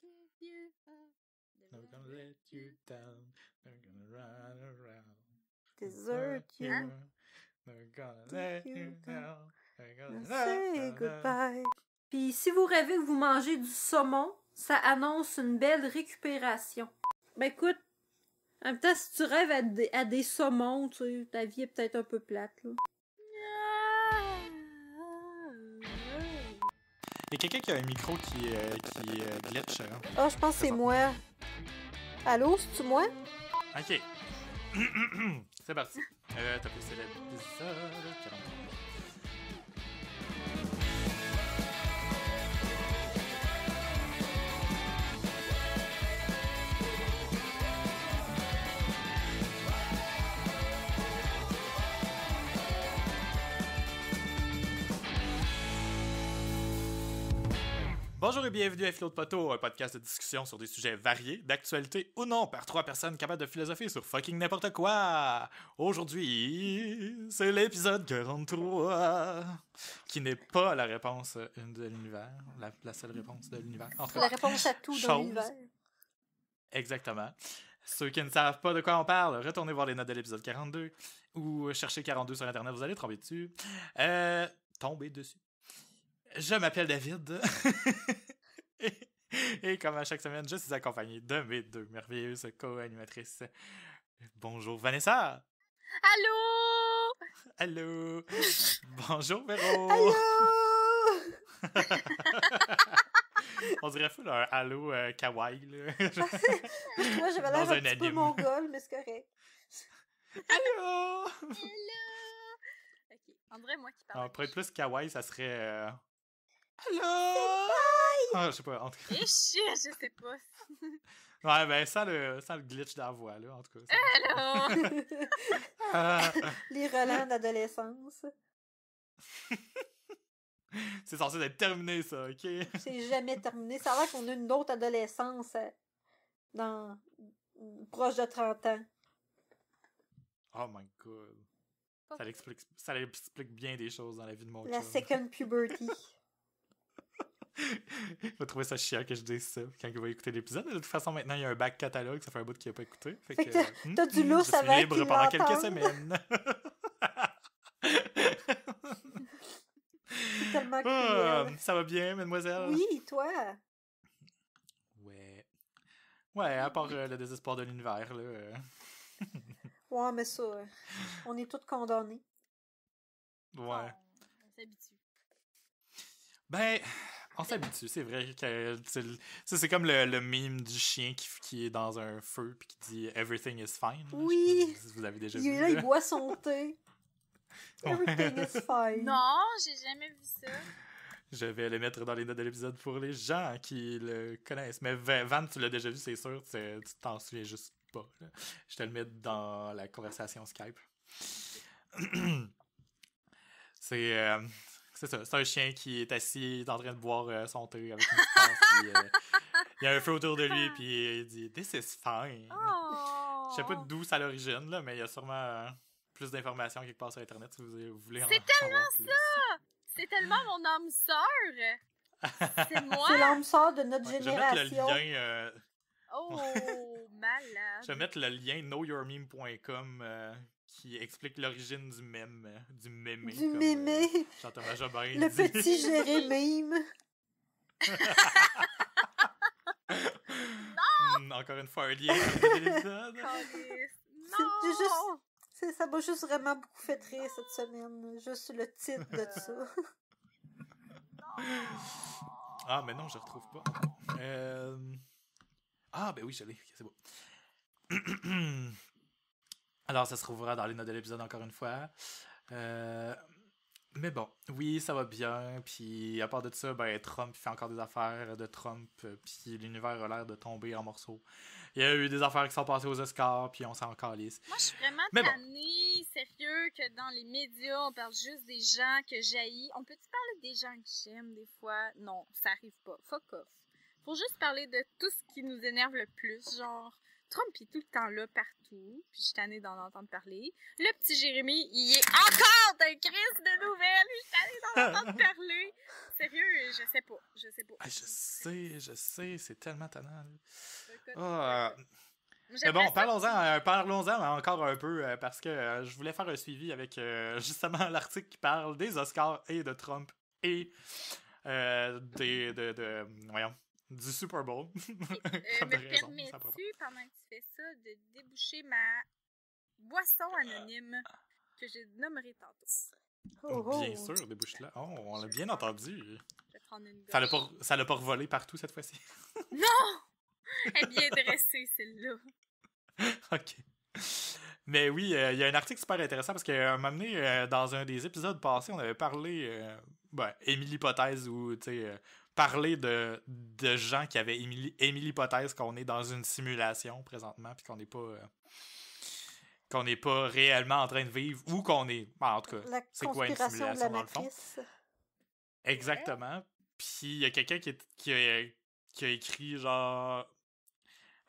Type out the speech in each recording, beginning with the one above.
give you up. Never gonna let you down. Never gonna run around. Desert you. Never gonna let you down. Never gonna say goodbye. Puis si vous rêvez que vous mangez du saumon, ça annonce une belle récupération. Ben écoute, en même temps, si tu rêves à des, à des saumons, tu sais, ta vie est peut-être un peu plate, là. Il y a quelqu'un qui a un micro qui, euh, qui euh, glitch. Oh, je pense que c'est moi. Allô, c'est-tu moi? Ok. c'est parti. Euh, t'as plus l'épisode. Bonjour et bienvenue à Philo de un podcast de discussion sur des sujets variés, d'actualité ou non, par trois personnes capables de philosopher sur fucking n'importe quoi. Aujourd'hui, c'est l'épisode 43, qui n'est pas la réponse euh, de l'univers, la, seule réponse de l'univers. la réponse à tout dans l'univers. Exactement. Ceux qui ne savent pas de quoi on parle, retournez voir les notes de l'épisode 42 ou cherchez 42 sur Internet, vous allez tomber dessus. Euh, tomber dessus. Je m'appelle David. et, comme à chaque semaine, je suis accompagné de mes deux merveilleuses co-animatrices. Bonjour Vanessa. Allô. Allô. Bonjour Véro. Allô. On dirait fou un allô euh, kawaii. Moi, j'avais l'air un, un petit peu mongol, mais c'est correct. Allô. Allô! Ok, en vrai, moi qui parle. Après ah, plus kawaii, ça serait. Euh, Hello. ah, je sais pas, en tout cas. je sais pas. ouais, ben, ça le, ça le glitch de la voix, là, en tout cas. Hello! Ah, ah. Les relents d'adolescence. C'est censé être terminé, ça, ok? C'est jamais terminé. Ça a l'air qu'on a une autre adolescence euh, dans. Mm, proche de 30 ans. Oh my god. Ça l'explique, ça explique bien des choses dans la vie de mon La second puberty il va ça chiant que je dise ça quand il va écouter l'épisode. De toute façon, maintenant, il y a un bac catalogue, ça fait un bout qu'il n'a pas écouté. Fait que, mm, t'as du mm, lourd, ça va libre pendant quelques semaines. Ah, ça va bien, mademoiselle? Oui, toi? Ouais. Ouais, à part euh, le désespoir de l'univers, là. Euh. ouais, mais ça, euh, on est tous condamnés. Ouais. On s'habitue. Ben, on s'habitue, c'est vrai. Que, c'est comme le, mime du chien qui, qui, est dans un feu puis qui dit Everything is fine. Oui. vous avez déjà il, vu. Là, il boit son thé. Everything is fine. Non, j'ai jamais vu ça. Je vais le mettre dans les notes de l'épisode pour les gens qui le connaissent. Mais Van, tu l'as déjà vu, c'est sûr. Tu t'en souviens juste pas. Je te le mets dans la conversation Skype. C'est euh, c'est ça, c'est un chien qui est assis en train de boire euh, son thé avec une petite euh, Il y a un feu autour de lui, ah. puis il dit This is fine. Je sais pas oh. d'où ça l'origine, là, mais il y a sûrement euh, plus d'informations quelque part sur Internet si vous, voulez en C'est tellement ça C'est tellement mon âme sœur C'est moi C'est l'âme sœur de notre génération. Je vais mettre le lien. oh, malade Je vais mettre le lien knowyourmeme.com qui explique l'origine du mème, du mémé. Du mémé. Euh, le petit géré mème. non! Hmm, encore une fois, un lien Juste... C'est, ça m'a juste vraiment beaucoup fait rire cette semaine. Juste le titre de ça. ah, mais non, je ne retrouve pas. Euh, ah, ben oui, j'allais, C'est beau. Alors, ça se trouvera dans les notes de l'épisode encore une fois. Euh, mais bon, oui, ça va bien. Puis à part de ça, ben, Trump fait encore des affaires de Trump. Euh, puis l'univers a l'air de tomber en morceaux. Il y a eu des affaires qui sont passées aux Oscars, puis on s'en calisse. Moi, je suis vraiment tannée, sérieux, que dans les médias, on parle juste des gens que j'haïs. On peut-tu parler des gens que j'aime des fois? Non, ça arrive pas. Fuck off. Faut juste parler de tout ce qui nous énerve le plus, genre Trump est tout le temps là, partout. Puis je suis tannée d'en entendre parler. Le petit Jérémy, il est encore d'un crise de nouvelles. Je suis tannée d'en entendre parler. Sérieux, je sais pas. Je sais pas. je sais, je sais. C'est tellement tannant. Ah, euh, mais bon, euh, parlons-en encore un peu euh, parce que je voulais faire un suivi avec justement l'article qui parle des Oscars et de Trump et des. de voyons du Super Bowl. euh, me permets-tu, pendant que tu fais ça, de déboucher ma boisson anonyme que j'ai nommée tantôt? Oh, oh, oh. Bien sûr, débouche-la. Oh, on l'a bien entendu. Je vais prendre une ça l'a pas, l'a pas revolé partout cette fois-ci. non! Elle est bien dressée, celle-là. OK. Mais oui, euh, il y a un article super intéressant parce qu'il m'a amené dans un des épisodes passés, on avait parlé, euh, ben, Émilie Hypothèse ou euh, parler de, de gens qui avaient émis, l'hypothèse qu'on est dans une simulation présentement, puis qu'on n'est pas. Euh, qu'on n'est pas réellement en train de vivre ou qu'on est. Ben, en tout cas, c'est quoi une simulation dans le fond? Exactement. Puis il y a quelqu'un qui, qui, qui, a écrit genre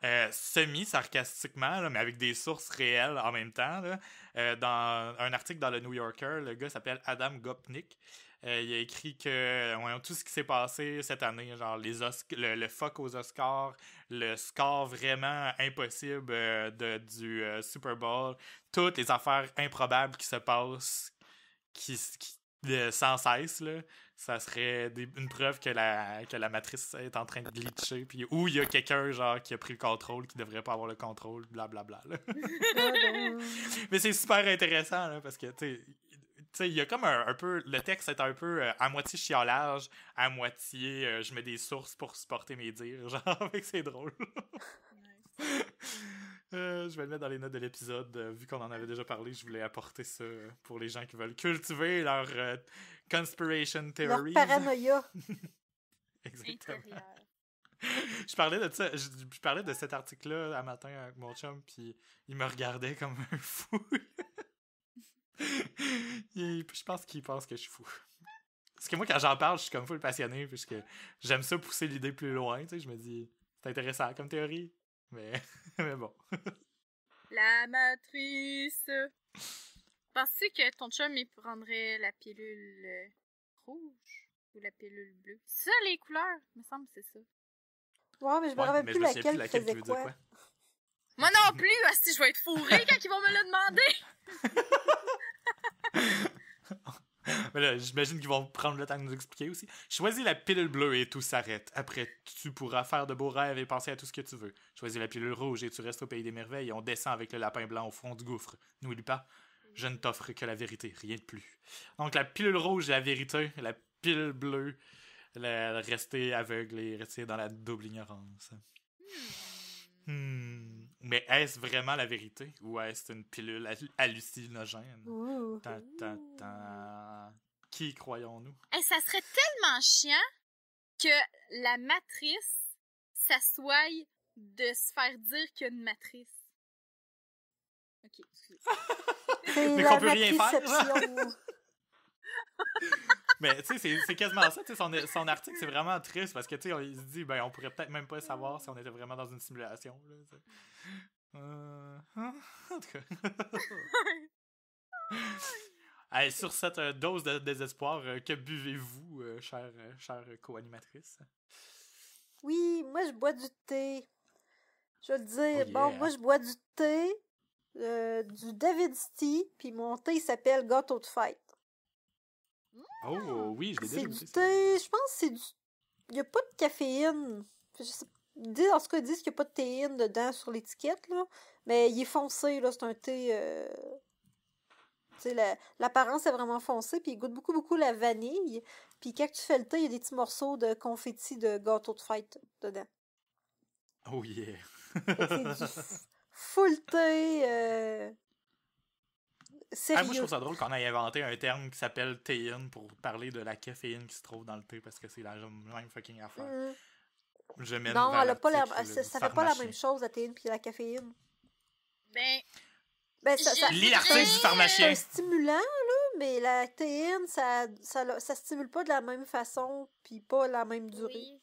euh, semi-sarcastiquement, mais avec des sources réelles en même temps, euh, dans un article dans le New Yorker, le gars s'appelle Adam Gopnik. Euh, il a écrit que euh, ouais, tout ce qui s'est passé cette année, genre les le, fuck aux Oscars, le score vraiment impossible euh, de, du Super Bowl, toutes les affaires improbables qui se passent qui, sans cesse, là, ça serait une preuve que la, que la matrice est en train de glitcher, puis ou il y a quelqu'un genre qui a pris le contrôle, qui devrait pas avoir le contrôle, blablabla. Bla, ah, bla, ben Mais c'est super intéressant parce que tu sais, il y a comme un, peu. Le texte est un peu euh, à moitié chialage, à moitié euh, je mets des sources pour supporter mes dires. Genre, c'est drôle. Euh, je vais le mettre dans les notes de l'épisode. vu qu'on en avait déjà parlé, je voulais apporter ça pour les gens qui veulent cultiver leur conspiration theory. paranoïa. Exactement. je parlais de ça, je, parlais de cet article-là un matin avec mon chum, puis il me regardait comme un fou je pense qu'il pense que je suis fou. Parce que moi, quand j'en parle, je suis comme fou le passionné, puisque j'aime ça pousser l'idée plus loin, tu sais, je me dis, c'est intéressant comme théorie, mais, mais bon. La matrice! Penses-tu que ton chum, il prendrait la pilule euh, rouge ou la pilule bleue? ça, les couleurs? me semble que c'est ça. Ouais, mais je me rappelle plus, laquelle, plus laquelle, quoi. Moi non plus, si je vais être fourré quand ils vont me le demander. J'imagine qu'ils vont prendre le temps de nous expliquer aussi. Choisis la pilule bleue et tout s'arrête. Après, tu pourras faire de beaux rêves et penser à tout ce que tu veux. Choisis la pilule rouge et tu restes au pays des merveilles et on descend avec le lapin blanc au fond du gouffre. N'oublie pas, je ne t'offre que la vérité, rien de plus. Donc la pilule rouge la vérité, la pilule bleue, la... rester aveugle et rester dans la double ignorance. Hmm. Hmm. Mais est-ce vraiment la vérité ou est-ce une pilule hallucinogène? Qui croyons-nous? et ça serait tellement chiant que la matrice s'assoie de se faire dire qu'il y a une matrice. Ok, excusez. Mais qu'on peut rien faire. Mais tu sais, c'est quasiment ça. Son, article, c'est vraiment triste parce que tu sais, il se dit, ben, on pourrait peut-être même pas savoir si on était vraiment dans une simulation. Euh, hein? En tout cas. sur cette euh, dose de désespoir, euh, que buvez-vous, chère, co-animatrice? Oui, moi je bois du thé. Je veux dire, oh, bon, moi je bois du thé, du David's Tea, puis mon thé s'appelle Gâteau de fête. Ah, oh, oh oui, je l'ai déjà Je pense que c'est du. Il n'y a pas de caféine. En tout cas, ils disent qu'il n'y a pas de théine dedans sur l'étiquette, là. Mais il est foncé, là. C'est un thé. Euh... L'apparence est vraiment foncée, puis il goûte beaucoup, beaucoup la vanille. Puis quand tu fais le thé, il y a des petits morceaux de confetti de gâteau de fête dedans. Oh yeah! c'est du full thé. Euh, ah, moi, je trouve ça drôle qu'on ait inventé un terme qui s'appelle théine pour parler de la caféine qui se trouve dans le thé parce que c'est la même fucking affaire. Euh, je non, elle a pas ça, ne fait pas la même chose, la théine puis la caféine. Ben. ben ça, du pharmacien. C'est un stimulant, là, mais la théine, ça, ça, ça, stimule pas de la même façon puis pas la même durée.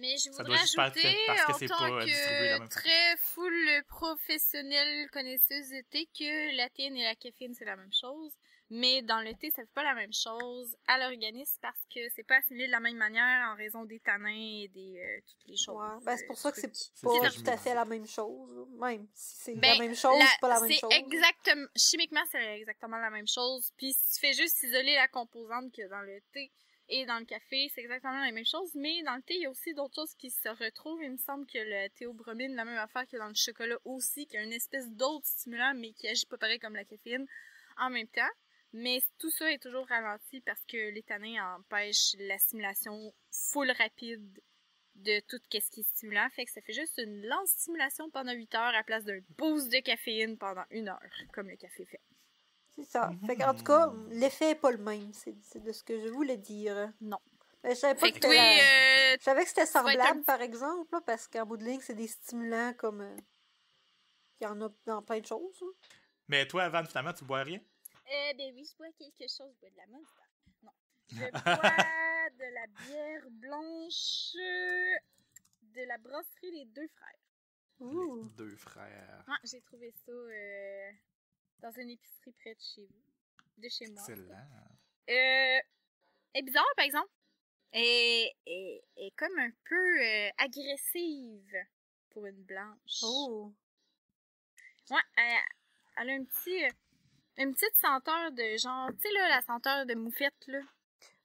Mais je voudrais ajouter, parce en tant que très full professionnelle connaisseuse de thé, que la théine et la caféine, c'est la même chose. Mais dans le thé, ça fait pas la même chose à l'organisme parce que c'est pas assimilé de la même manière en raison des tanins et des euh, toutes les choses. ben c'est pour ça que euh, c'est pas tout à fait la même chose, même si c'est la ben, même chose, c'est pas la même chose. Exactement, chimiquement c'est exactement la même chose. Puis si tu fais juste isoler la composante que dans le thé, et dans le café, c'est exactement la même chose, mais dans le thé, il y a aussi d'autres choses qui se retrouvent. Il me semble que le théobromine, la même affaire que dans le chocolat aussi, qui a une espèce d'autre stimulant, mais qui agit pas pareil comme la caféine en même temps. Mais tout ça est toujours ralenti parce que l'éthanol empêche l'assimilation full rapide de tout ce qui est stimulant. Fait que ça fait juste une lente stimulation pendant 8 heures à place d'un boost de caféine pendant une heure, comme le café fait. C'est ça. Ah. Fait en tout cas, l'effet n'est pas le même. C'est de ce que je voulais dire. Non. Mais ben, je savais pas que, euh, Je savais que c'était semblable, par exemple, parce qu'en bout de ligne, c'est des stimulants comme. Euh, il y en a dans plein de choses. Mais toi, avant, finalement, tu bois rien? Eh ben oui, je bois quelque chose. Je bois de la pas. Non. Je bois de la bière blanche de la brasserie Les Deux Frères. Deux Frères. Ah, j'ai trouvé ça. Euh, dans une épicerie près de chez vous. De chez moi. Excellent. Euh, est bizarre, par exemple. et est comme un peu euh, agressive pour une blanche. Oh! Ouais, elle, a un petit, euh, une petite senteur de genre, tu sais, la senteur de moufette, là.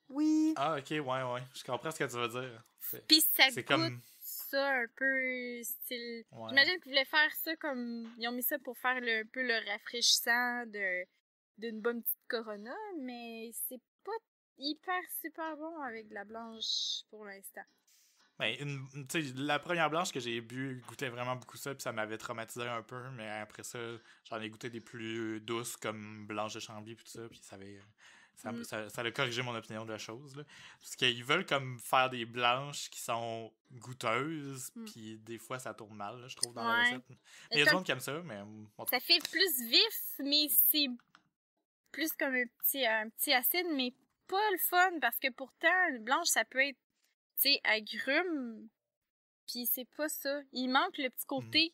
Oui. Ah, ok, ouais, ouais. Je comprends ce que tu veux dire. Puis ça un peu euh, style. J'imagine qu'ils voulaient faire ça comme. Ils ont mis ça pour faire le, un peu le rafraîchissant de, d'une bonne petite Corona, mais c'est pas hyper super bon avec de la blanche pour l'instant. mais ben, une, la première blanche que j'ai bu goûtait vraiment beaucoup ça, puis ça m'avait traumatisé un peu, mais après ça, j'en ai goûté des plus douces comme blanche de Chambly, puis tout ça, puis ça avait Mm. Ça, a corrigé mon opinion de la chose. Parce qu'ils veulent comme faire des blanches qui sont goûteuses, mm. puis des fois ça tourne mal, je trouve, dans la recette. Mais il y a des gens qui aiment ça, mais. Ça fait plus vif, mais c'est plus comme un petit, un petit acide, mais pas le fun, parce que pourtant, une blanche, ça peut être, tu sais, agrume, puis c'est pas ça. Il manque le petit mmh. côté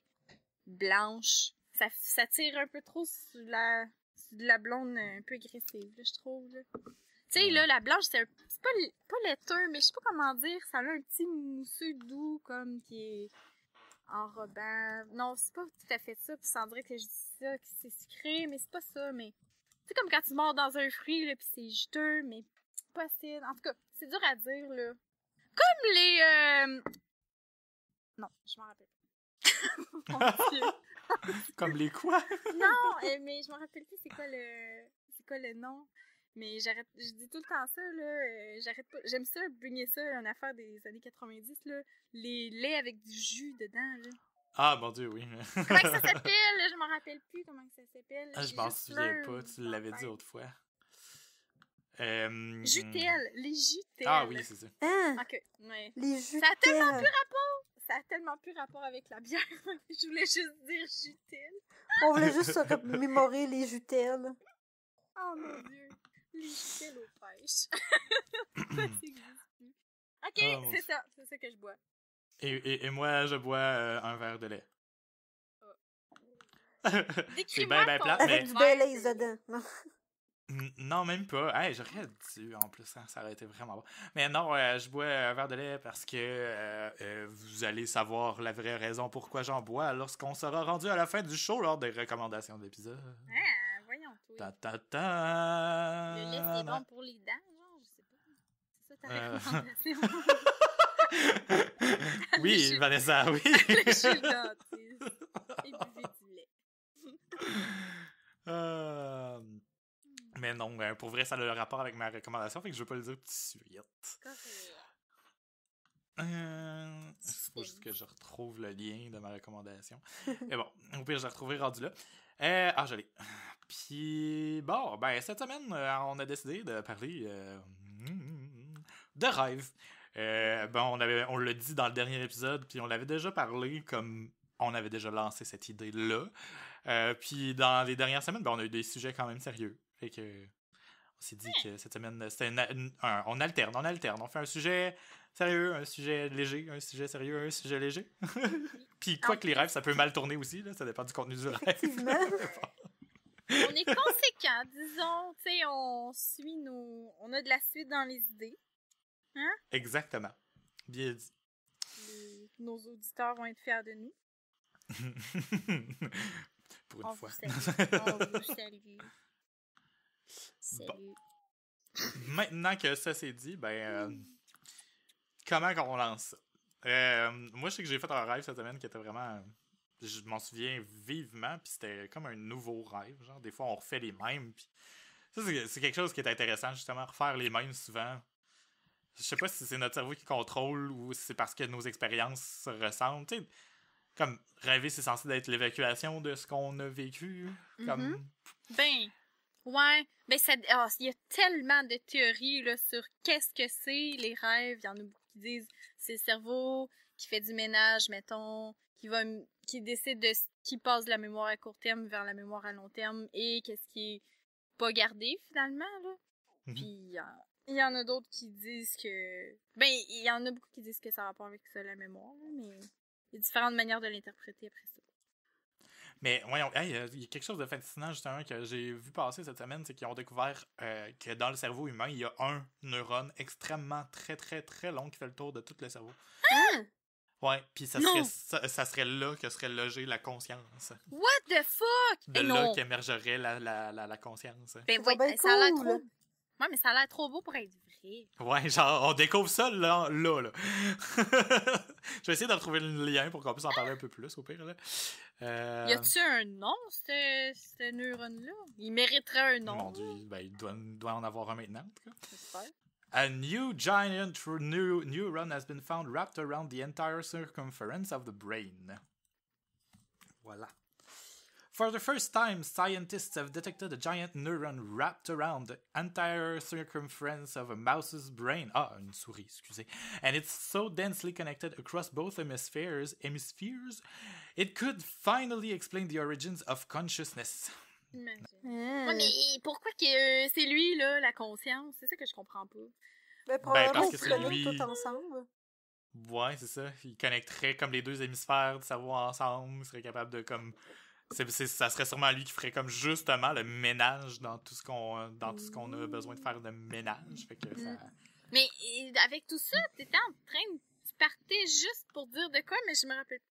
blanche. Ça, ça tire un peu trop sur la de la blonde un peu agressive, là, je trouve. Là. Tu sais, là, la blanche, c'est pas, pas laiteux, mais je sais pas comment dire. Ça a un petit mousseux doux, comme, qui est enrobant. Non, c'est pas tout à fait ça. Puis ça dirait que je dis ça, que c'est sucré, mais c'est pas ça. Mais c'est comme quand tu mords dans un fruit, là, puis c'est juteux, mais pas acide. En tout cas, c'est dur à dire, là. Comme les... Euh, non, je m'en rappelle Mon Dieu. Comme les quoi? non, euh, mais je me rappelle plus c'est quoi le c'est quoi le nom. Mais j'arrête, je dis tout le temps ça, là. Euh, j'arrête pas. J'aime ça, bugner ça, une affaire des années 90, là. Les laits avec du jus dedans, Ah, mon dieu, oui. comment ça s'appelle? Je m'en rappelle plus comment ça s'appelle. Ah, je m'en souviens pas, tu l'avais dit autrefois. Euh... les jutelles. Ah oui, c'est ça. Hein? Les jus Ça a tellement plus rapport ça a tellement plus rapport avec la bière. je voulais juste dire Jutel. On voulait juste se remémorer les jutelles. Oh mon dieu. Les jutelles aux pêches. ça Ok, ah, c'est ça. C'est ça que je bois. Et, et, moi, je bois euh, un verre de lait. Oh. c'est bien, bien plat, mais... du bel dedans. Non, même pas. Hey, j'aurais dû en plus, hein, ça aurait été vraiment bon. Mais non, euh, je bois un verre de lait parce que euh, euh, vous allez savoir la vraie raison pourquoi j'en bois lorsqu'on sera rendu à la fin du show lors des recommandations d'épisodes. Ah, voyons. Ta, ta, ta, Le lait, est bon pour les dents, genre, je sais pas. C'est ça ta recommandation? oui, Vanessa, oui. je suis dentiste. Et du lait. Mais non, ben, pour vrai, ça a le rapport avec ma recommandation, fait que je veux pas le dire tout de suite. Euh, faut juste que je retrouve le lien de ma recommandation. Mais bon, au pire, je l'ai retrouvé rendu là. Euh, ah, j'allais. Puis, bon, ben, cette semaine, euh, on a décidé de parler euh, de rêve. bon, on, avait, on l'a dit dans le dernier épisode, puis on l'avait déjà parlé comme on avait déjà lancé cette idée-là. puis, dans les dernières semaines, ben, on a eu des sujets quand même sérieux. Fait que, on s'est dit que cette semaine, on alterne, on alterne. On fait un sujet sérieux, un sujet léger, un sujet sérieux, un sujet léger. Puis quoi que les rêves, ça peut mal tourner aussi, là, ça dépend du contenu du rêve. on est conséquent, disons, tu on suit nos... On a de la suite dans les idées. Hein? Exactement. Bien dit. Nos auditeurs vont être fiers de nous. Pour une fois. Bon. Maintenant que ça c'est dit, ben, euh, comment qu'on lance ça? Euh, moi, je sais que j'ai fait un rêve cette semaine qui était vraiment. Je m'en souviens vivement, puis c'était comme un nouveau rêve. Genre, des fois, on refait les mêmes. Puis... Ça, c'est quelque chose qui est intéressant, justement, refaire les mêmes souvent. Je sais pas si c'est notre cerveau qui contrôle ou si c'est parce que nos expériences se ressemblent. sais, comme rêver, c'est censé être l'évacuation de ce qu'on a vécu. Comme... Mm-hmm. Ben, Ouais, mais ah, il y a tellement de théories là, sur qu'est-ce que c'est les rêves. Il y en a beaucoup qui disent c'est le cerveau qui fait du ménage, mettons, qui va, qui décide de ce qui passe de la mémoire à court terme vers la mémoire à long terme et qu'est-ce qui est pas gardé finalement mhm. Puis il y en a d'autres qui disent que, ben il y en a beaucoup qui disent que ça n'a pas avec ça la mémoire, mais il y a différentes manières de l'interpréter après ça. Mais voyons, euh, il y a quelque chose de fascinant justement que j'ai vu passer cette semaine, c'est qu'ils ont découvert euh, que dans le cerveau humain, il y a un neurone extrêmement très très très long qui fait le tour de tout le cerveau. Ah! Ouais, puis ça serait, ça, serait là que serait logée la conscience. What the fuck? De eh là qu'émergerait la, la, la, la, conscience. Ben, ouais, ça a l'air trop... mais ça a l'air trop beau pour être Ouais, genre, on découvre ça là. là, là. je vais essayer de retrouver le lien pour qu'on puisse en parler un peu plus, au pire. Là. Euh... Y a-tu un nom, ce, ce neurone-là Il mériterait un nom. Mon Dieu, ben, il doit, doit, en avoir un maintenant, tout cas. A new giant new neuron has been found wrapped around the entire circumference of the brain. Voilà. For the first time, scientists have detected a giant neuron wrapped around the entire circumference of a mouse's brain. Ah, une souris, excusez. And it's so densely connected across both hemispheres, hemispheres, it could finally explain the origins of consciousness. Hmm. mais pourquoi que euh, c'est lui, là, la conscience? C'est ça que je comprends pas. Ben, probablement ben, parce que c'est lui... tout ensemble. Ouais, c'est ça. Il connecterait comme les deux hémisphères de savoir ensemble. Il serait capable de comme c'est ça serait sûrement lui qui ferait comme justement le ménage dans tout ce qu'on euh, dans tout ce qu'on a besoin de faire de ménage. Fait que mm. ça... Mais avec tout ça, t'étais en train de partir juste pour dire de quoi, mais je me rappelle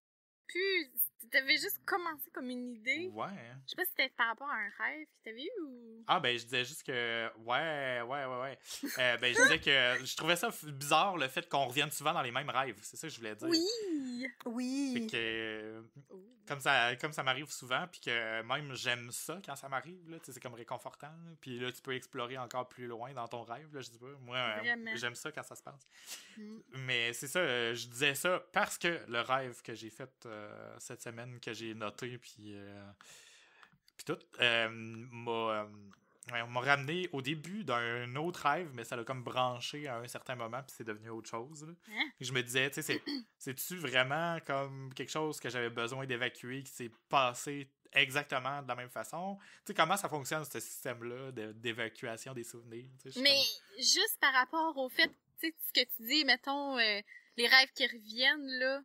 plus tu t'avais juste commencé comme une idée. Ouais. Je sais pas si c'était par rapport à un rêve que t'avais eu ou. Ah, ben, je disais juste que. Ouais, ouais, ouais, ouais. Euh, ben, je disais que je trouvais ça bizarre le fait qu'on revienne souvent dans les mêmes rêves. C'est ça que je voulais dire. Oui! Oui! que. Euh, oh. Comme ça, comme ça m'arrive souvent, puis que même j'aime ça quand ça m'arrive, là. C'est comme réconfortant. Puis là, tu peux explorer encore plus loin dans ton rêve, là. Je dis pas. Moi, euh, j'aime ça quand ça se passe. Mm. Mais c'est ça, je disais ça parce que le rêve que j'ai fait cette semaine, semaine que j'ai noté, puis, euh, puis tout, euh, euh, m'a, ramené au début d'un autre rêve, mais ça l'a comme branché à un certain moment, puis c'est devenu autre chose. Hein? je me disais, tu sais, c'est, tu vraiment comme quelque chose que j'avais besoin d'évacuer, qui s'est passé exactement de la même façon. Tu sais, comment ça fonctionne, ce système-là d'évacuation des souvenirs? Mais juste par rapport au fait, tu sais, ce que tu dis, mettons, les rêves qui reviennent, là,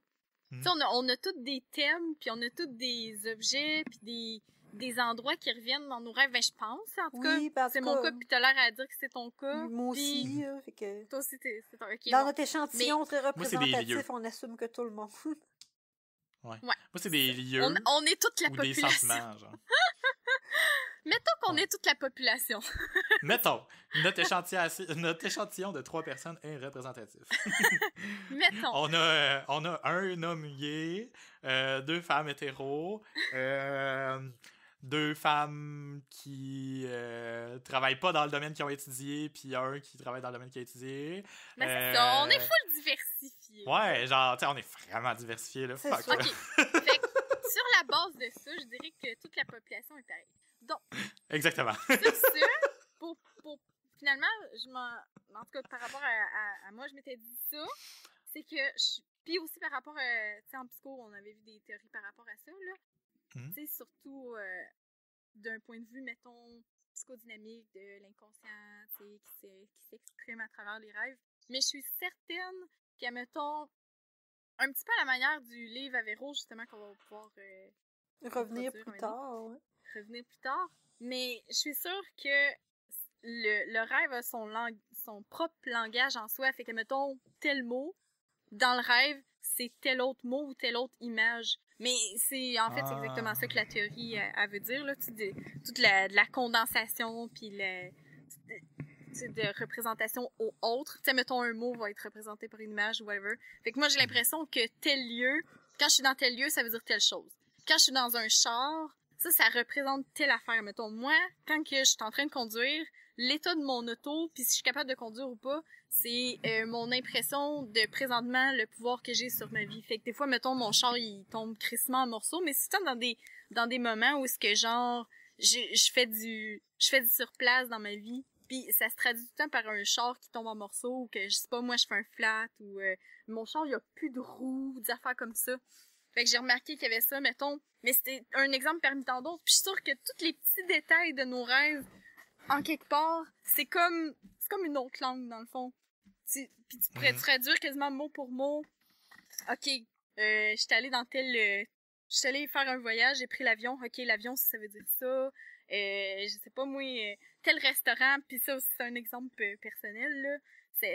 Hmm. On, a, on tous des thèmes, puis on a tous des objets, puis des, des endroits qui reviennent dans nos rêves, ben, je pense. En tout oui, cas, c'est mon cas, puis t'as l'air à dire que c'est ton cas. Moi aussi. Toi aussi, c'est ton Dans notre échantillon très représentatif, on assume que tout le monde. ouais. Moi, c'est des lieux. On, est toute la population. des sentiments, genre. Mettons qu'on est toute la population. Mettons. Notre échantillon, de trois personnes est représentatif. Mettons. On a, euh, on a un homme gay, euh, deux femmes hétéros, euh, deux femmes qui travaillent pas dans le domaine qu'ils ont étudié, puis un qui travaille dans le domaine qui a étudié. Mais c'est on est full diversifié. Ouais, genre, tu on est vraiment diversifié, là. Fuck, sur la base de ça, je dirais que toute la population est pareille. Donc. Exactement. C'est sûr, finalement, je m'en. En tout cas, par rapport à, moi, je m'étais dit ça. C'est que je. Puis aussi par rapport à. Euh, tu sais, en psycho, on avait vu des théories par rapport à ça, là. Mmh. Tu sais, surtout euh, d'un point de vue, mettons, psychodynamique de l'inconscient, tu sais, qui s'exprime à travers les rêves. Mais je suis certaine qu'à, mettons, un petit peu à la manière du livre à justement, qu'on va pouvoir. Euh, revenir plus tard, ouais revenir plus tard. Mais je suis sûre que le, rêve a son, son propre langage en soi. Fait que, mettons, tel mot, dans le rêve, c'est tel autre mot ou telle autre image. Mais c'est en fait c'est exactement ça que la théorie euh, veut dire là, toute, la, condensation puis la de, représentation au autre. Tu mettons un mot va être représenté par une image ou whatever. Fait que moi j'ai l'impression que tel lieu, quand je suis dans tel lieu, ça veut dire telle chose. Quand je suis dans un char, ça, ça représente telle affaire. Mettons, moi, quand que je suis en train de conduire, l'état de mon auto, puis si je suis capable de conduire ou pas, c'est euh, mon impression de présentement le pouvoir que j'ai sur ma vie. Fait que des fois, mettons, mon char, il tombe crissement en morceaux, mais c'est dans des, dans des moments où ce que genre, je, je fais du, je fais du surplace dans ma vie. Puis ça se traduit tout le temps par un char qui tombe en morceaux ou que, je sais pas, moi, je fais un flat ou euh, mon char, il a plus de roues, des affaires comme ça. Fait que j'ai remarqué qu'il y avait ça, mettons. Mais c'était un exemple parmi tant d'autres. Puis je suis sûre que tous les petits détails de nos rêves, en quelque part, c'est comme, c'est comme une autre langue, dans le fond. Tu, puis tu pourrais mhm. traduire quasiment mot pour mot. OK, euh, je suis allée dans tel... Euh, je faire un voyage, j'ai pris l'avion. OK, l'avion, ça veut dire ça. Euh, je sais pas, moi, euh, tel restaurant. Puis ça aussi, c'est un exemple personnel, là.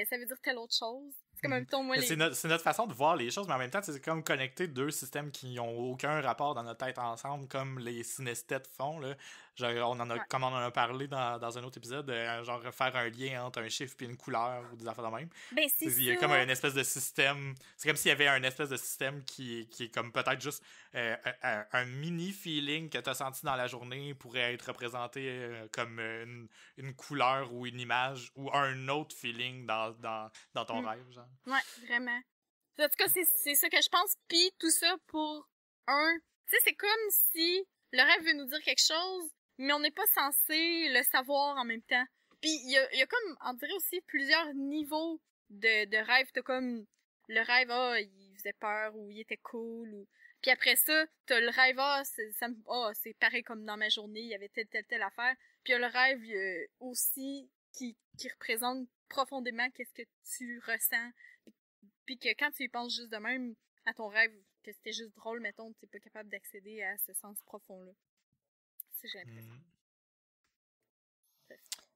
Ça veut dire telle autre chose. C'est notre, notre, façon de voir les choses, mais en même temps, c'est comme connecter deux systèmes qui n'ont aucun rapport dans notre tête ensemble, comme les synesthètes font. Là. Genre, on en a, Comme on en a parlé dans, un autre épisode, euh, genre faire un lien entre un chiffre et une couleur ou des affaires de même. Ben, c'est Il y a comme une espèce de système. C'est comme s'il y avait un espèce de système qui, est comme peut-être juste euh, un, mini feeling que tu as senti dans la journée pourrait être représenté euh, comme une, couleur ou une image ou un autre feeling dans, ton mm. rêve. Genre. Ouais, vraiment. En tout cas, c'est ça que je pense. Puis tout ça pour un. Tu sais, c'est comme si le rêve veut nous dire quelque chose, mais on n'est pas censé le savoir en même temps. Puis il y a, comme, on dirait aussi, plusieurs niveaux de, de rêve. T'as comme le rêve, ah, il faisait peur ou il était cool. ou Puis après ça, t'as le rêve, ah, c'est ah, pareil comme dans ma journée, il y avait telle, telle, telle affaire. Puis il y a le rêve euh, aussi qui, qui représente profondément qu'est-ce que tu ressens. Puis que quand tu y penses juste de même à ton rêve, que c'était juste drôle, mettons, tu n'es pas capable d'accéder à ce sens profond-là j'ai mmh.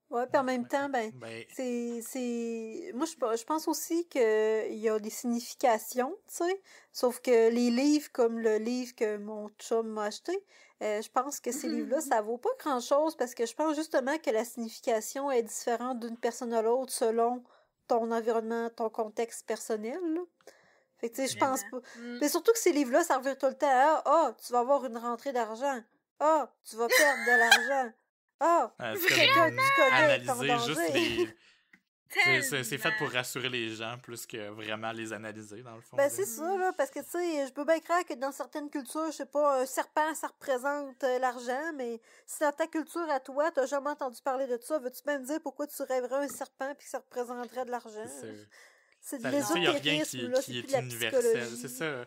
Ouais, puis en même temps, ben, ben, c'est, moi, je, pense aussi qu'il y a des significations, tu sais. Sauf que les livres, comme le livre que mon chum m'a acheté, euh, je pense que ces livres-là, mm-hmm. ça vaut pas grand-chose parce que je pense justement que la signification est différente d'une personne à l'autre selon ton environnement, ton contexte personnel, Fait que, tu sais, je pense mm. Mais surtout que ces livres-là, ça revient tout le temps à, ah, oh, tu vas avoir une rentrée d'argent oh, tu vas perdre de l'argent. Oh, ah, oh, vraiment. tu Analyser juste les. C'est fait pour rassurer les gens plus que vraiment les analyser, dans le fond. Ben, c'est ça, parce que, tu sais, je peux bien croire que dans certaines cultures, je sais pas, un serpent, ça représente euh, l'argent, mais si dans ta culture à toi, t'as jamais entendu parler de ça, veux-tu même dire pourquoi tu rêverais un serpent puis que ça représenterait de l'argent? C'est de l'ésotérisme, là, c'est de la C'est ça.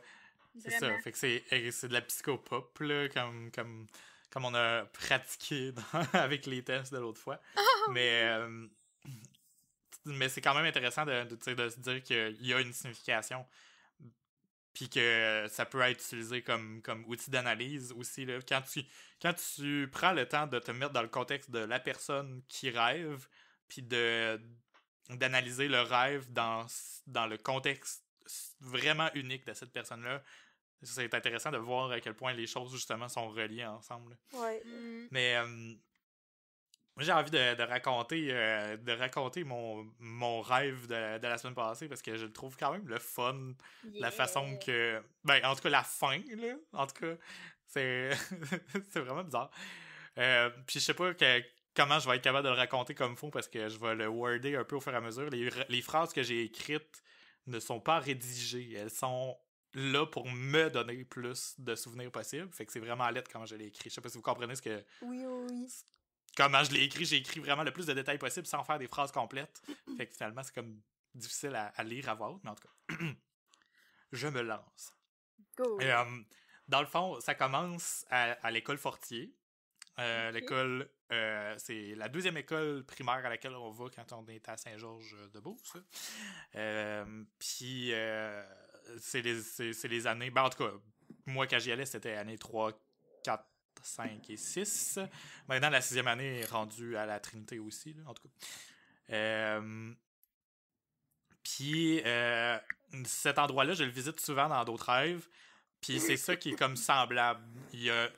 C'est ça. c'est, de la psychopop, comme, comme, comme on a pratiqué avec les tests de l'autre fois. Oh, mais, euh, mais c'est quand même intéressant de, de, se dire qu'il y a une signification. Puis que ça peut être utilisé comme, comme outil d'analyse aussi. Là. Quand, tu, quand tu prends le temps de te mettre dans le contexte de la personne qui rêve, puis d'analyser le rêve dans, dans le contexte vraiment unique de cette personne-là, c'est intéressant de voir à quel point les choses justement sont reliées ensemble. Ouais. Mm. Mais euh, j'ai envie de, raconter euh, de raconter mon, mon rêve de, la semaine passée parce que je le trouve quand même le fun la façon que ben en tout cas la fin en tout cas c'est c'est vraiment bizarre. Euh, puis je sais pas comment je vais être capable de le raconter comme faux parce que je vais le worder un peu au fur et à mesure les phrases que j'ai écrites ne sont pas rédigées, elles sont là pour me donner plus de souvenirs possibles. Fait que c'est vraiment à lettre comment je l'ai écrit. Je sais pas si vous comprenez ce que. Oui, oui. Comment je l'ai écrit, j'ai écrit vraiment le plus de détails possible sans faire des phrases complètes. fait que finalement, c'est comme difficile à, lire à voir mais en tout cas, je me lance. Go. Euh, dans le fond, ça commence à, l'école Fortier. Euh, l'école, euh, c'est la deuxième école primaire à laquelle on va quand on est à Saint-Georges-de-Beauce. Puis c'est les, les, années. Ben, en tout cas, moi, quand j'y allais, c'était années 3, 4, 5 et 6. Maintenant, la sixième année est rendue à la Trinité aussi, en tout euh, puis, euh, cet endroit-là, je le visite souvent dans d'autres rêves. Puis c'est ça qui est comme semblable. Il y a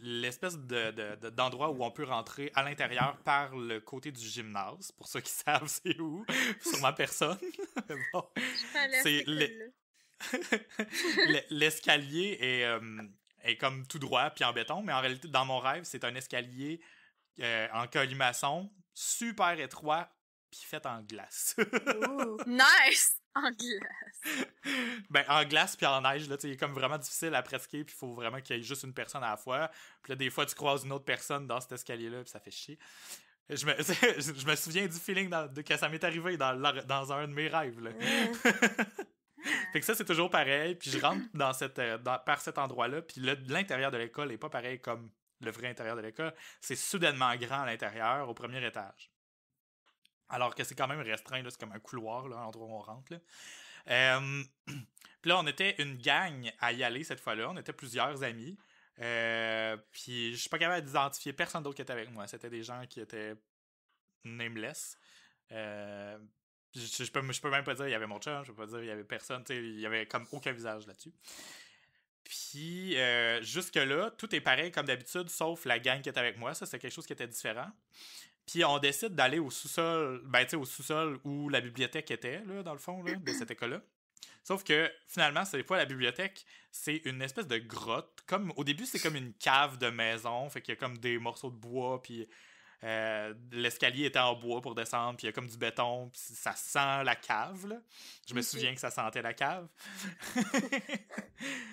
l'espèce d'endroit de, où on peut rentrer à l'intérieur par le côté du gymnase. Pour ceux qui savent, c'est où. sur ma personne. bon. C'est L'escalier est, euh, est, comme tout droit, puis en béton, mais en réalité, dans mon rêve, c'est un escalier euh, en colimaçon, super étroit, puis fait en glace. nice! En glace. ben, en glace puis en neige, là, est comme vraiment difficile à pratiquer puis il faut vraiment qu'il y ait juste une personne à la fois. Puis là, des fois, tu croises une autre personne dans cet escalier-là, puis ça fait chier. Je me, je me souviens du feeling de, que ça m'est arrivé dans, dans un de mes rêves, là fait que ça, c'est toujours pareil. Puis je rentre dans cette, euh, par cet endroit-là. Puis l'intérieur de l'école n'est pas pareil comme le vrai intérieur de l'école. C'est soudainement grand à l'intérieur, au premier étage. Alors que c'est quand même restreint, c'est comme un couloir, là, l'endroit où on rentre. Là. puis là, on était une gang à y aller cette fois-là. On était plusieurs amis. Euh, puis je suis pas capable d'identifier personne d'autre qui était avec moi. C'était des gens qui étaient nameless. Euh, je, je, peux, même pas dire il y avait mon chat, je peux pas dire il y avait personne, il y avait comme aucun visage là-dessus. Puis, euh, jusque-là, tout est pareil comme d'habitude, sauf la gang qui était avec moi. Ça, c'est quelque chose qui était différent. Puis, on décide d'aller au sous-sol, ben, tu sais, au sous-sol où la bibliothèque était, là, dans le fond, là, de cette école-là. Sauf que, finalement, c'est pas la bibliothèque, c'est une espèce de grotte. Comme, au début, c'est comme une cave de maison. Fait qu'il y a comme des morceaux de bois, puis euh, l'escalier était en bois pour descendre, puis il y a comme du béton, puis ça sent la cave. Là. Je me souviens que ça sentait la cave.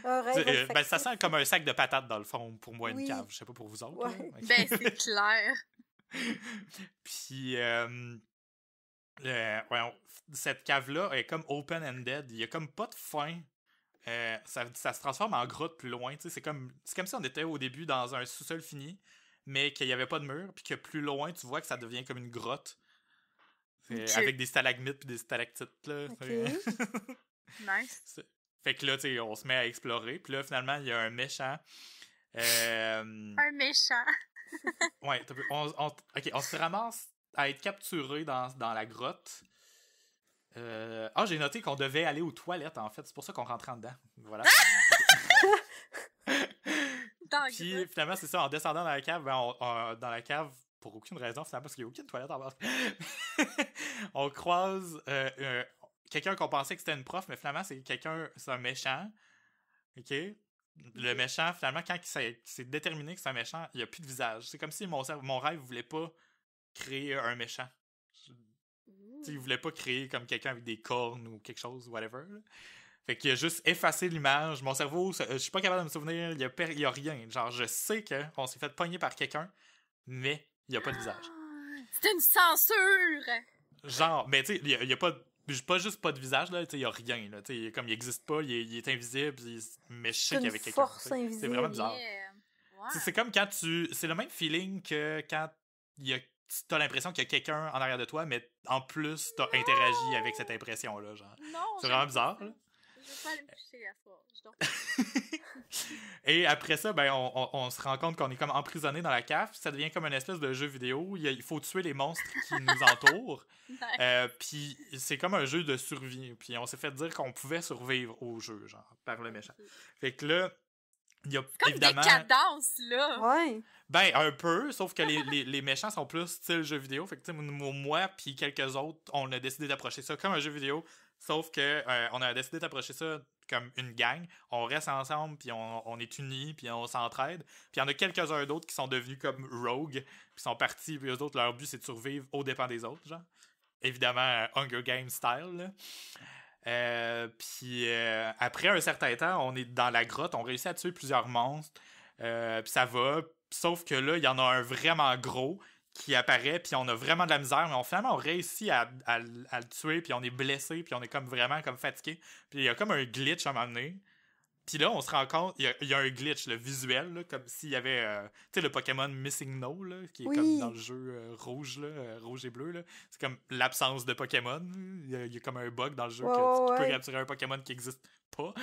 Euh, ben, ça sent comme un sac de patates dans le fond, pour moi, une cave. Je sais pas pour vous autres. Ben, c'est clair. puis. Euh, ouais, cette cave-là est comme open-ended. Il y a comme pas de fin ça, ça, se transforme en grotte plus loin. C'est comme, comme si on était au début dans un sous-sol fini, mais qu'il n'y avait pas de mur, puis que plus loin, tu vois que ça devient comme une grotte. Avec des stalagmites puis des stalactites, nice. Fait que là, on se met à explorer, puis là, finalement, il y a un méchant. Euh, un méchant. ouais, on, on, se ramasse à être capturé dans, dans la grotte. Euh, ah, j'ai noté qu'on devait aller aux toilettes, en fait. C'est pour ça qu'on rentre en dedans. Voilà finalement, c'est ça, en descendant dans la cave, ben, dans la cave, pour aucune raison, finalement, parce qu'il n'y a aucune toilette en bas. on croise euh, quelqu'un qu'on pensait que c'était une prof, mais finalement, c'est quelqu'un, c'est un méchant. OK? Le méchant, finalement, quand il s'est déterminé que c'est un méchant, il n'y a plus de visage. C'est comme si mon, mon rêve voulait pas créer un méchant. Il Il voulait pas créer comme quelqu'un avec des cornes ou quelque chose, whatever. Fait qu'il a juste effacé l'image. Mon cerveau, euh, je suis pas capable de me souvenir, il y a, a, rien. Genre, je sais qu'on s'est fait pogner par quelqu'un, mais il y a pas de ah! visage. C'est une censure! Genre, mais tu sais, il y a, pas pas juste pas de visage là, il y a rien là, comme il existe pas, il est, invisible, il, mais je sais quelqu'un. C'est vraiment bizarre. C'est comme quand tu c'est le même feeling que quand tu y t'as l'impression qu'il y a quelqu'un en arrière de toi, mais en plus, t'as interagi avec cette impression-là. Genre. C'est vraiment bizarre. Et après ça, ben, on, se rend compte qu'on est comme emprisonné dans la cave. Ça devient comme une espèce de jeu vidéo. Il faut tuer les monstres qui nous entourent. Euh, puis c'est comme un jeu de survie. Puis on s'est fait dire qu'on pouvait survivre au jeu, genre, par le méchant. Fait que là, il y a comme des cadences, là! Ouais. Ben, un peu, sauf que les, les, méchants sont plus style jeu vidéo. Fait que, moi, puis quelques autres, on a décidé d'approcher ça comme un jeu vidéo. Sauf que euh, on a décidé d'approcher ça comme une gang. On reste ensemble, puis on, est unis, puis on s'entraide. Puis il y en a quelques-uns d'autres qui sont devenus comme rogues, puis sont partis, puis eux autres, leur but, c'est de survivre au dépens des autres, genre. Évidemment, euh, Hunger Games style, euh, puis après un certain temps, on est dans la grotte, on réussit à tuer plusieurs monstres, puis ça va. Sauf que là, il y en a un vraiment gros qui apparaît, puis on a vraiment de la misère, mais on, finalement, on réussit à, le tuer, puis on est blessé, puis on est comme vraiment comme fatigué. Puis il y a comme un glitch à un moment donné. Puis là, on se rend compte, il y, a un glitch, le visuel, comme s'il y avait, euh, tu sais, le Pokémon Missing No, qui est comme dans le jeu euh, rouge, euh, rouge et bleu. C'est comme l'absence de Pokémon. Il y, a comme un bug dans le jeu que tu, peux capturer un Pokémon qui n'existe pas.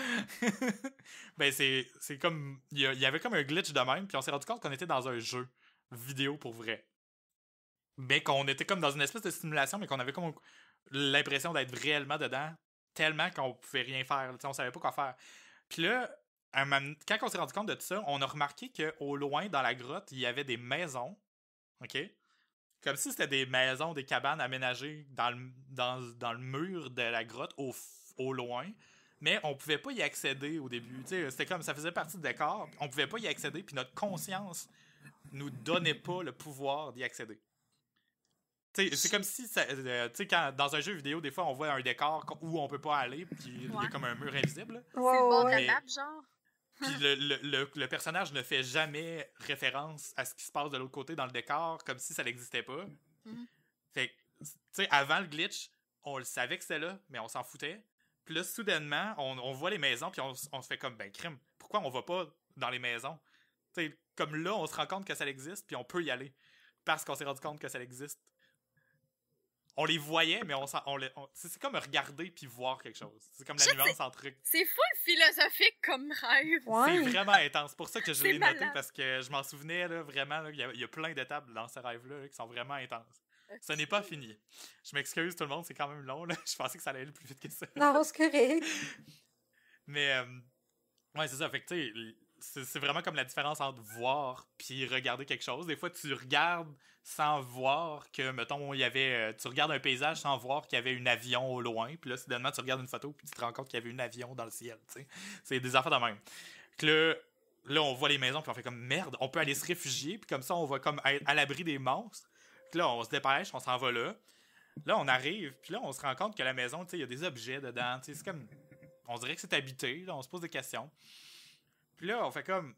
ben, c'est comme, il y, avait comme un glitch de même, puis on s'est rendu compte qu'on était dans un jeu vidéo pour vrai mais qu'on était comme dans une espèce de simulation, mais qu'on avait comme l'impression d'être réellement dedans, tellement qu'on pouvait rien faire. On on savait pas quoi faire. Puis là, quand on s'est rendu compte de tout ça, on a remarqué qu'au loin, dans la grotte, il y avait des maisons. Comme si c'était des maisons, des cabanes aménagées dans le, dans, le mur de la grotte au, loin. Mais on pouvait pas y accéder au début. C'était comme ça faisait partie du décor. On pouvait pas y accéder, puis notre conscience nous donnait pas le pouvoir d'y accéder. C'est comme si, euh, euh, dans un jeu vidéo, des fois, on voit un décor où on peut pas aller, puis il y a comme un mur invisible. c'est le genre. puis le, personnage ne fait jamais référence à ce qui se passe de l'autre côté dans le décor, comme si ça n'existait pas. Mm-hmm. Fait tu sais, avant le glitch, on le savait que c'était là, mais on s'en foutait. Puis là, soudainement, on, voit les maisons, puis on, se fait comme, ben, crime, pourquoi on va pas dans les maisons? Tu sais, comme là, on se rend compte que ça existe, puis on peut y aller, parce qu'on s'est rendu compte que ça existe on les voyait, mais on, on, c'est comme regarder puis voir quelque chose. C'est comme la nuance entre. C'est full philosophique comme rêve. C'est vraiment intense. C'est pour ça que je l'ai noté parce que je m'en souvenais là, vraiment. Il y, a plein d'étapes dans ce rêve-là qui sont vraiment intenses. Ce n'est pas fini. Je m'excuse tout le monde, c'est quand même long. Là. Je pensais que ça allait aller plus vite que ça. Non, c'est mais euh, ouais, c'est ça. Fait c'est vraiment comme la différence entre voir puis regarder quelque chose. Des fois, tu regardes sans voir que, mettons, il y avait, euh, tu regardes un paysage sans voir qu'il y avait un avion au loin, puis là, soudainement, tu regardes une photo puis tu te rends compte qu'il y avait un avion dans le ciel. C'est des affaires de même. là, on voit les maisons puis on fait comme merde, on peut aller se réfugier puis comme ça, on va comme être à l'abri des monstres. là, on se dépêche, on s'en va là. Là, on arrive, puis là, on se rend compte que la maison, tu sais, il y a des objets dedans. C'est comme, on dirait que c'est habité. Là, on se pose des questions. Puis là, on fait comme,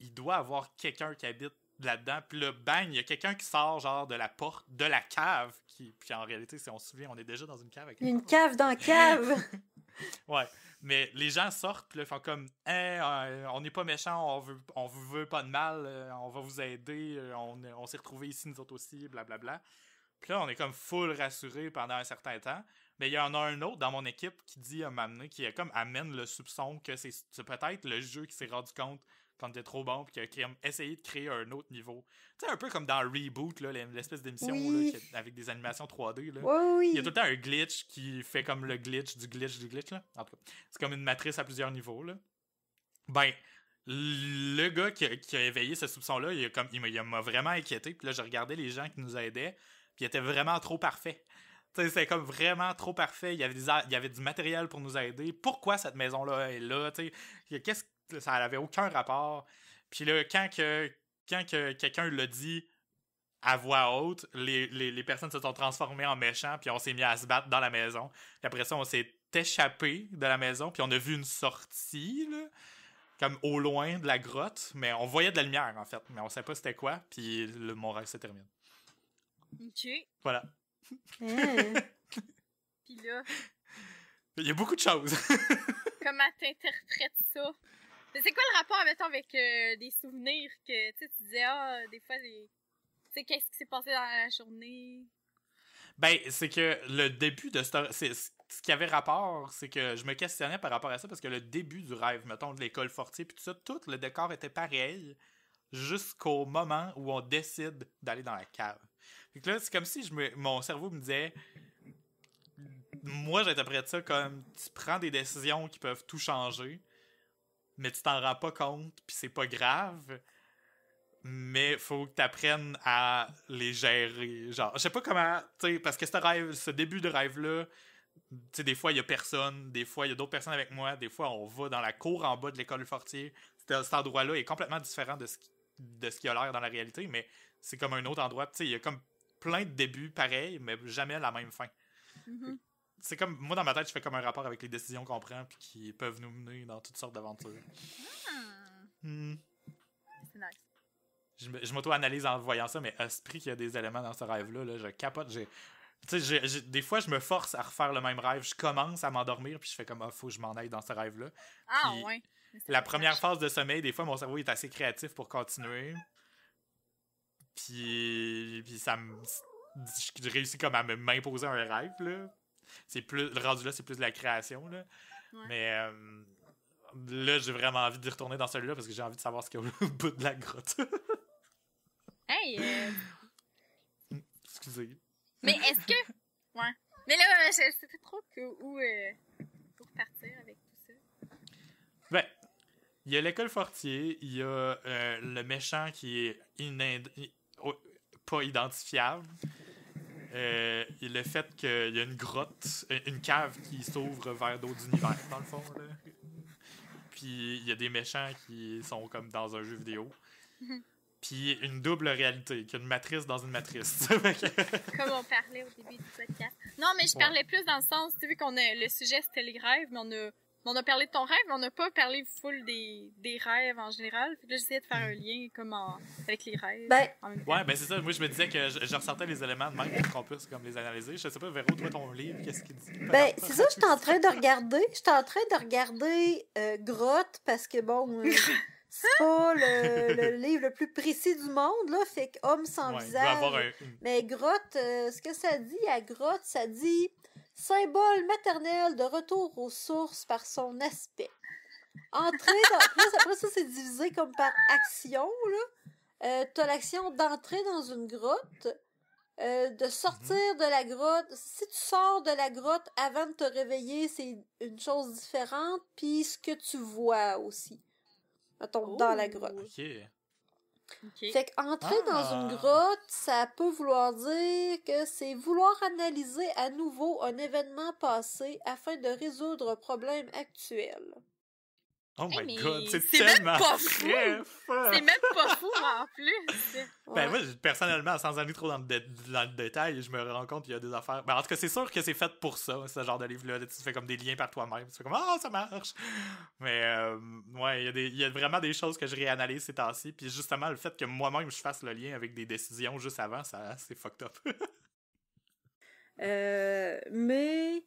il doit avoir quelqu'un qui habite là-dedans. Puis le bang, il y a quelqu'un qui sort genre de la porte, de la cave. Qui... Puis en réalité, si on se souvient, on est déjà dans une cave. Avec une, cave dans cave! ouais, mais les gens sortent, puis là, font comme, hein, euh, on n'est pas méchants, on veut, on vous veut pas de mal, euh, on va vous aider, euh, on, on s'est retrouvés ici, nous autres aussi, blablabla. Puis là, on est comme full rassuré pendant un certain temps il y en a un autre dans mon équipe qui dit à qui est euh, comme amène le soupçon que c'est peut-être le jeu qui s'est rendu compte quand était trop bon puis qui a essayé de créer un autre niveau. Tu sais, un peu comme dans Reboot, l'espèce d'émission avec des animations 3D. Là. Il y a tout le temps un glitch qui fait comme le glitch du glitch du glitch. c'est comme une matrice à plusieurs niveaux. Ben, le gars qui a, éveillé ce soupçon-là, il, m'a vraiment inquiété. Puis là, je regardais les gens qui nous aidaient, puis il était vraiment trop parfait c'est comme vraiment trop parfait. Il y, avait il y avait du matériel pour nous aider. Pourquoi cette maison-là est là? Qu'est-ce ça n'avait aucun rapport. Puis là, quand que, quand que quelqu'un l'a dit à voix haute, les, les, les, personnes se sont transformées en méchants, puis on s'est mis à se battre dans la maison. Puis après ça, on s'est échappé de la maison, puis on a vu une sortie, comme au loin de la grotte, mais on voyait de la lumière, en fait, mais on ne savait pas c'était quoi, puis le, mon se termine. OK. Voilà. Hein? là. Il y a beaucoup de choses. comment t'interprètes ça? C'est quoi le rapport, avec euh, des souvenirs que tu disais, ah, des fois, qu'est-ce qui s'est passé dans la journée? Ben, c'est que le début de ce ce qui avait rapport, c'est que je me questionnais par rapport à ça parce que le début du rêve, mettons, de l'école Fortier, puis tout ça, tout le décor était pareil jusqu'au moment où on décide d'aller dans la cave. Fait là, c'est comme si je me, mon cerveau me disait moi, j'interprète ça comme tu prends des décisions qui peuvent tout changer, mais tu t'en rends pas compte, puis c'est pas grave. Mais faut que tu apprennes à les gérer. Genre, je sais pas comment, tu sais, parce que ce rêve, ce début de rêve-là, tu sais, des fois, il y a personne, des fois, il y a d'autres personnes avec moi, des fois, on va dans la cour en bas de l'école Fortier. Cet endroit-là est complètement différent de ce de ce qui a l'air dans la réalité, mais c'est comme un autre endroit, tu sais, il y a comme plein de débuts pareils, mais jamais la même fin. Mm-hmm. C'est comme, moi dans ma tête, je fais comme un rapport avec les décisions qu'on prend puis qui peuvent nous mener dans toutes sortes d'aventures. Ah! Hmm. C'est nice je, m'auto-analyse en voyant ça, mais esprit qu'il y a des éléments dans ce rêve-là, je capote. J'ai, des fois, je me force à refaire le même rêve. Je commence à m'endormir, puis je fais comme, ah, faut que je m'en aille dans ce rêve-là. Ah, ouais. La première phase de sommeil, des fois, mon cerveau est assez créatif pour continuer. Puis, puis ça me. j'ai réussi comme à m'imposer un rêve, là. C'est plus. Le rendu là, c'est plus de la création, là. Mais. Euh, là, j'ai vraiment envie d'y retourner dans celui-là parce que j'ai envie de savoir ce qu'il y a au bout de la grotte. hey! Euh, Excusez. Mais est-ce que. Ouais. Mais là, c'était euh, trop où, pour partir avec tout ça. Ben, il y a l'école Fortier, il y a le méchant qui est in pas identifiable. Euh, et le fait qu'il y a une grotte, euh, une cave qui s'ouvre vers d'autres univers, dans le fond. Puis il y a des méchants qui sont comme dans un jeu vidéo. Puis une double réalité, qu'il y a une matrice dans une matrice. comme on parlait au début du podcast. Non, mais je parlais plus dans le sens, vu qu'on a le sujet c'était les grèves, mais on a on a parlé de ton rêve, mais on n'a pas parlé full des, des rêves en général. Puis là, j'essayais de faire un lien comme avec les rêves. Oui, ben, ouais, ben, c'est ça. Moi, je me disais que je, ressentais les éléments de même pour qu'on puisse comme, les analyser. Je sais pas, Véro, toi, ton livre, qu'est-ce qu'il dit? Ben, c'est ça, j'étais en train de regarder. J'étais en train de regarder euh, Grotte parce que, bon, euh, c'est pas le, livre le plus précis du monde, là. Fait que Homme sans visage. Mais Grotte, euh, ce que ça dit à Grotte, ça dit symbole maternel de retour aux sources par son aspect. Entrée dans... après ça, c'est divisé comme par action. Là. Euh, t'as l'action d'entrer dans une grotte, euh, de sortir mm-hmm. de la grotte. Si tu sors de la grotte avant de te réveiller, c'est une chose différente. Puis ce que tu vois aussi. Mettons, dans la oh, grotte. C'est Fait qu'entrer dans une ah. grotte, ça peut vouloir dire que c'est vouloir analyser à nouveau un événement passé afin de résoudre un problème actuel. Oh my god, c'est tellement pas fou! C'est même pas fou en plus! Ben moi, personnellement, sans aller trop dans le, détail, je me rends compte qu'il y a des affaires. Ben en tout cas, c'est sûr que c'est fait pour ça, ce genre de livre-là. Tu fais comme des liens par toi-même. Tu fais comme Ah, oh, ça marche! Mais euh, il y, a vraiment des choses que je réanalyse ces temps-ci. Puis justement, le fait que moi-même je fasse le lien avec des décisions juste avant, ça c'est fucked up. Euh, mais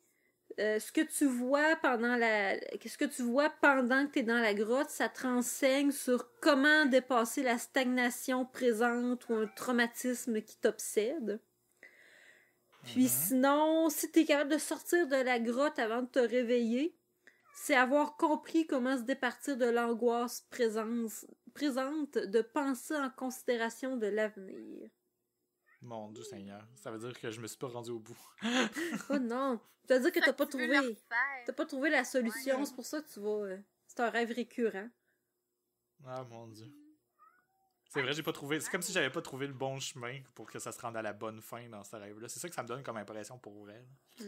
euh, ce que tu vois pendant ce que tu vois pendant que es dans la grotte, ça te renseigne sur comment dépasser la stagnation présente ou un traumatisme qui t'obsède. Puis mhm. sinon, si tu es capable de sortir de la grotte avant de te réveiller, c'est avoir compris comment se départir de l'angoisse présente de penser en considération de l'avenir. Mon Dieu Seigneur, ça veut dire que je me suis pas rendu au bout. oh non, ça veut dire que t'as pas trouvé, t'as pas trouvé la solution. C'est pour ça que tu vas. Euh, c'est un rêve récurrent. Ah mon Dieu. C'est vrai, j'ai pas trouvé. C'est comme si j'avais pas trouvé le bon chemin pour que ça se rende à la bonne fin dans ce rêve-là. C'est ça que ça me donne comme impression pour vrai. Ah.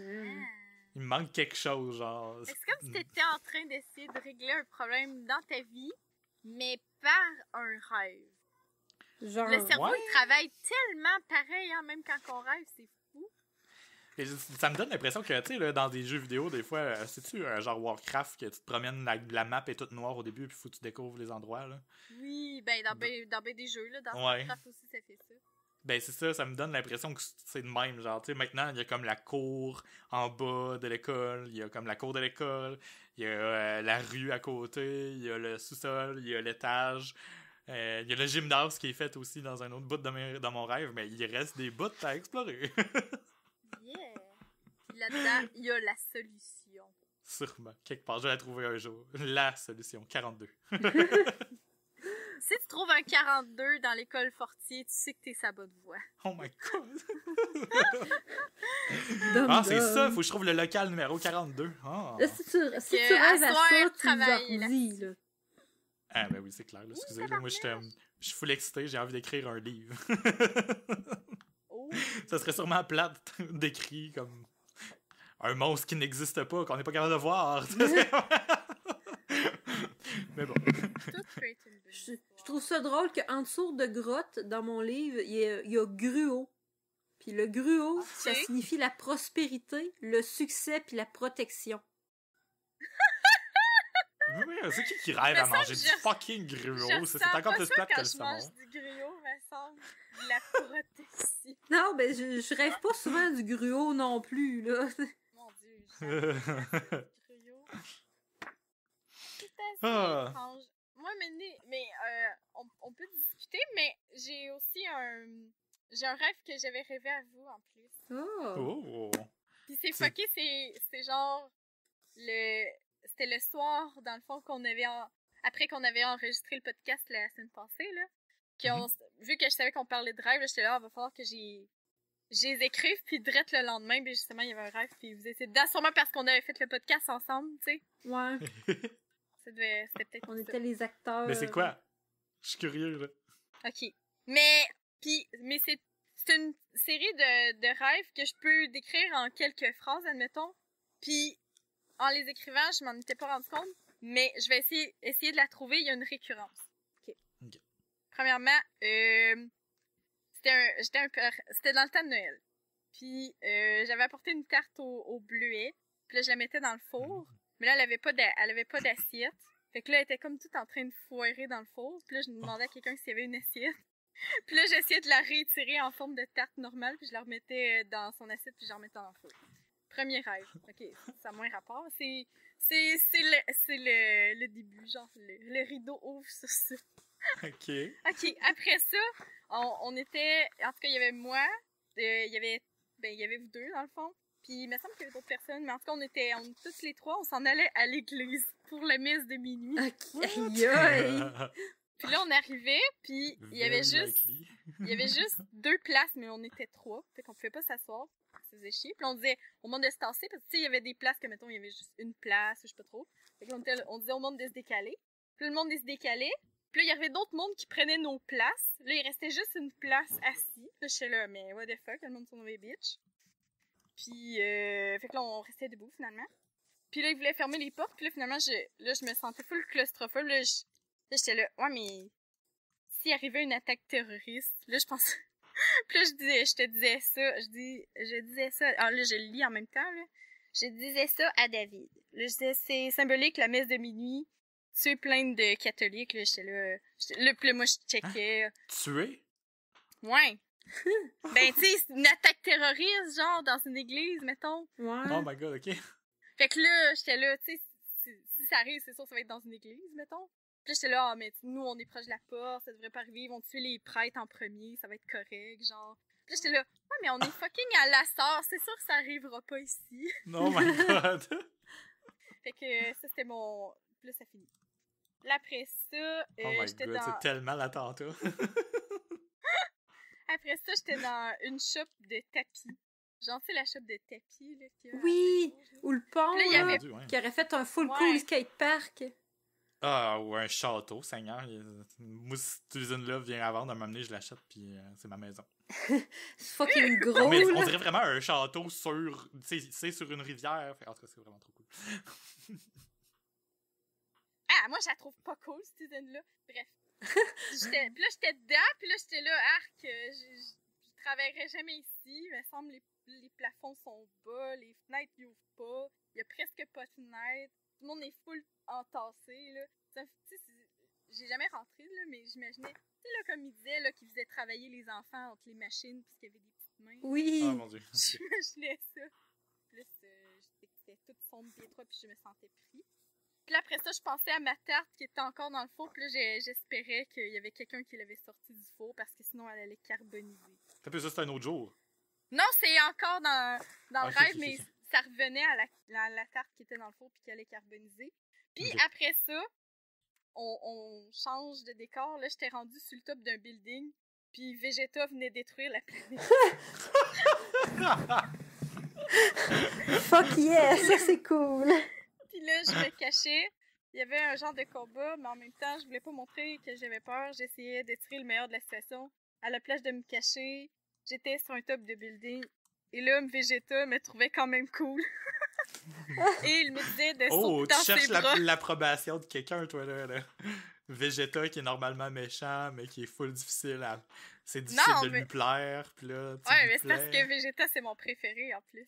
Il me manque quelque chose, genre. C'est comme si t'étais en train d'essayer de régler un problème dans ta vie, mais par un rêve le cerveau, il travaille tellement pareil, hein, même quand on rêve, c'est fou. ça me donne l'impression que, dans des jeux vidéo, des fois, euh, c'est-tu un euh, genre Warcraft, que tu te promènes, la map est toute noire au début, puis faut que tu découvres les endroits, là? Oui, ben, dans, ben, dans ben des jeux, là, dans Warcraft aussi, ça fait ça. Ben, c'est ça, ça me donne l'impression que c'est le même, genre, maintenant, il y a comme la cour en bas de l'école, il y a comme la cour de l'école, il y a euh, la rue à côté, il y a le sous-sol, il y a l'étage, euh, il y a le gymnase qui est fait aussi dans un autre bout de, dans mon rêve, mais il reste des bouts à explorer. yeah! là-dedans, il y a la solution. Sûrement. Quelque part, je vais la trouver un jour. La solution. 42. si tu trouves un 42 dans l'école Fortier, tu sais que t'es sa bonne voix. Oh my god! ah, c'est ça, faut que je trouve le local numéro 42. Ah. si tu, si tu rêves à, ah, ben oui, c'est clair. Excusez, moi, je, suis full excité, j'ai envie d'écrire un livre. Oh. Ça serait sûrement plate d'écrit comme un monstre qui n'existe pas, qu'on n'est pas capable de voir. Mais bon. je, trouve ça drôle qu'en dessous de grotte, dans mon livre, il y a, gruau. Puis le gruau, ah, ça signifie la prospérité, le succès puis la protection. Oui, oui, c'est qui qui rêve à manger du fucking gruau? C'est encore plus plate que le saumon. Je mange du gruau, ma semble. La ici. Non, mais ben, je, je rêve pas souvent du gruau non plus, là. Mon dieu, gruau. C'est ah. Moi, mais, mais euh, on, peut discuter, mais j'ai aussi un... J'ai un rêve que j'avais rêvé à vous, en plus. Oh! oh. Puis c'est fucké, c'est genre... Le, c'était le soir, dans le fond, qu'on avait. Après qu'on avait enregistré le podcast la semaine passée, là. Mhm. Vu que je savais qu'on parlait de rêve, j'étais là, il ah, va falloir que j'ai j'ai écrit puis direct le lendemain, mais ben, justement, il y avait un rêve, puis vous étiez dedans, sûrement parce qu'on avait fait le podcast ensemble, tu sais. Ouais. c'était peut-être... On était les acteurs. Mais c'est quoi? Je suis curieux, là. OK. Mais, puis, mais c'est, c'est une série de, de rêves que je peux décrire en quelques phrases, admettons. Puis, en les écrivant, je m'en étais pas rendu compte, mais je vais essayer, de la trouver. Il y a une récurrence. Premièrement, euh, c'était dans le temps de Noël. Puis euh, j'avais apporté une tarte au, au, bleuet. Puis je la mettais dans le four. Mhm. Mais là, elle avait pas d'assiette. Fait que là, elle était comme toute en train de foirer dans le four. Puis là, je demandais à oh. quelqu'un s'il y avait une assiette. puis là, j'essayais de la retirer en forme de tarte normale, puis je la remettais euh, dans son assiette, puis je la remettais dans le four. Premier rêve. OK, ça a moins rapport. C'est, c'est, c'est, le, c'est le, début, genre, le, rideau ouvre sur ça. OK. OK, après ça, on, était... En tout cas, il y avait moi, euh, il y avait... Ben, il y avait vous deux, dans le fond. Puis il me semble qu'il y avait d'autres personnes, mais en tout cas, on était on, tous les trois, on s'en allait à l'église pour la messe de minuit. OK. puis là, on arrivait, puis il y avait juste il y avait juste deux places, mais on était trois, fait qu'on pouvait pas s'asseoir faisait Puis on disait au monde de se tasser, parce que tu sais, il y avait des places que, mettons, il y avait juste une place, je sais pas trop. Fait on, était, on disait au monde de se décaler. Puis le monde de se décaler. Puis là, il y avait d'autres mondes qui prenaient nos places. Là, il restait juste une place assis Là, je là, mais what the fuck, le monde sont mauvais bitch. Puis, euh, fait que là, on restait debout finalement. Puis là, ils voulaient fermer les portes. Puis là, finalement, je, là, je me sentais full claustrophobe. Là, j'étais là, ouais, mais s'il arrivait une attaque terroriste, là, je pense, plus là, je, je te disais ça, je dis, je disais ça, alors ah, là, je le lis en même temps, là. Je disais ça à David. Là, je disais, c'est symbolique, la messe de minuit. tu es plein de catholiques, là, j'étais là. Là, puis là, moi, je checkais. Ah, tuer? Ouais. ben, tu sais, une attaque terroriste, genre, dans une église, mettons. Ouais. Oh my god, ok. Fait que là, j'étais là, tu sais, si, si, ça arrive, c'est sûr, ça va être dans une église, mettons. Puis j'étais là, ah, mais nous, on est proche de la porte, ça devrait pas arriver, ils vont tuer les prêtres en premier, ça va être correct, genre. Puis j'étais là, ouais, mais on est fucking à la sorte, c'est sûr que ça arrivera pas ici. Non, my god! fait que ça, c'était mon. Puis là, ça finit. après ça, oh euh, j'étais dans. tellement la Après ça, j'étais dans une shop de tapis. Genre, sais, la shop de tapis, là. Qui Oui! Ou le pont, ah, qui aurait fait un full ouais. cool skatepark. Ah, ou un château, Seigneur. Moi, cette usine-là vient à vendre, m'amener, je l'achète, puis euh, c'est ma maison. fucking gros. on dirait vraiment un château sur. C'est sur une rivière. en tout cas, c'est vraiment trop cool. ah, moi, je la trouve pas cool, cette zone là Bref. puis là, j'étais dedans, puis là, j'étais là, arc, euh, je, travaillerai jamais ici. Il me semble les, les plafonds sont bas, les fenêtres n'ouvrent pas, il y a presque pas de fenêtres tout le monde est full entassé, là. j'ai jamais rentré, là, mais j'imaginais, tu sais, là, comme il disait, là, qu'il faisait travailler les enfants entre les machines, puisqu'il y avait des petites mains. Oui! Ah, mon Dieu! J'imaginais ça. Plus, euh, j'étais toute sombre droit, puis je me sentais pris. Puis là, après ça, je pensais à ma tarte qui était encore dans le four, puis là, j'espérais qu'il y avait quelqu'un qui l'avait sortie du four, parce que sinon, elle allait carboniser. T'as plus ça, c'est un autre jour? Non, c'est encore dans, dans le rêve, mais ça revenait à la, tarte qui était dans le four puis qui allait carboniser. Puis après ça, on, change de décor. Là, j'étais rendue sur le top d'un building, puis Vegeta venait détruire la planète. Fuck yeah, ça c'est cool. puis là, je me cachais. Il y avait un genre de combat, mais en même temps, je voulais pas montrer que j'avais peur. J'essayais de le meilleur de la situation. À la place de me cacher, j'étais sur un top de building et là, Vegeta me trouvait quand même cool. Et il me disait de Oh, tu cherches l'approbation de quelqu'un, toi, là, là, Vegeta qui est normalement méchant, mais qui est full difficile à. C'est difficile de lui plaire, puis là. ouais, mais c'est parce que Vegeta, c'est mon préféré, en plus.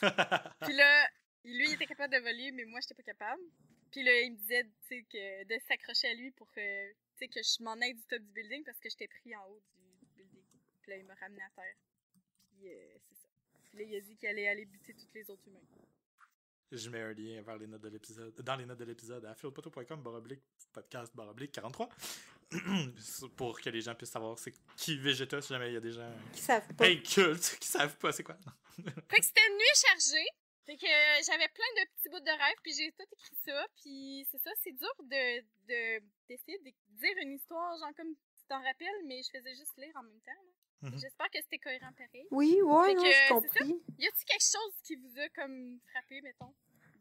puis là, lui, il était capable de voler, mais moi, j'étais pas capable. Puis là, il me disait, tu sais, que de s'accrocher à lui pour euh, tu sais, que je m'en aille du top du building parce que j'étais pris en haut du building. Puis là, il m'a ramené à terre. Puis euh, il a dit qu'il allait aller buter toutes les autres humains. Je mets un lien vers les notes de l'épisode, dans les notes de l'épisode à fieldpoto.com, podcast, baroblique 43, pour que les gens puissent savoir c'est qui Vegeta si jamais il y a des gens qui savent pas. Incultes, qui savent pas c'est quoi. fait que c'était une nuit chargée. Fait que euh, j'avais plein de petits bouts de rêve, puis j'ai tout écrit ça, puis c'est ça, c'est dur de, de, d'essayer de dire une histoire, genre comme tu t'en rappelles, mais je faisais juste lire en même temps. Mhm. J'espère que c'était cohérent pareil. Oui, oui, j'ai compris. Y a-t-il quelque chose qui vous a comme frappé, mettons,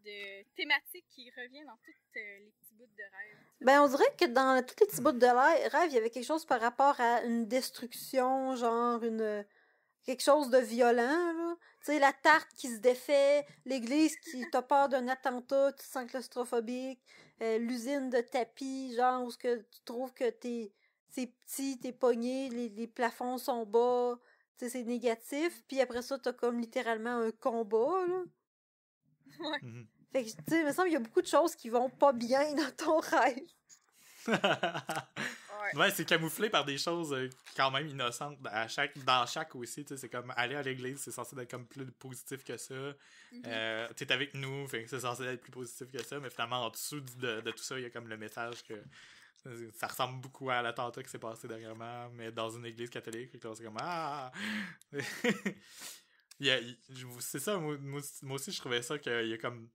de thématique qui revient dans toutes euh, les petits bouts de rêve? Ben, on dirait que dans tous les petits bouts de rêve, il y avait quelque chose par rapport à une destruction, genre une quelque chose de violent, Tu sais, la tarte qui se défait, l'église qui t'a peur d'un attentat, tu sens claustrophobique, euh, l'usine de tapis, genre, où ce que tu trouves que t'es c'est petit, t'es pogné, les, plafonds sont bas, c'est négatif. Mmh. Puis après ça, t'as comme littéralement un combat, là. Ouais. Mmh fait que, tu il me semble qu'il y a beaucoup de choses qui vont pas bien dans ton rêve. ouais, c'est camouflé par des choses euh, quand même innocentes ben, à chaque, dans chaque aussi. C'est comme aller à l'église, c'est censé être comme plus positif que ça. Mmh euh, t'es avec nous, c'est censé être plus positif que ça. Mais finalement, en dessous de tout ça, il y a comme le message que ça ressemble beaucoup à l'attentat qui s'est passé dernièrement, mais dans une église catholique. c'est comme Ah C'est ça, moi, aussi, je trouvais ça qu'il y a comme.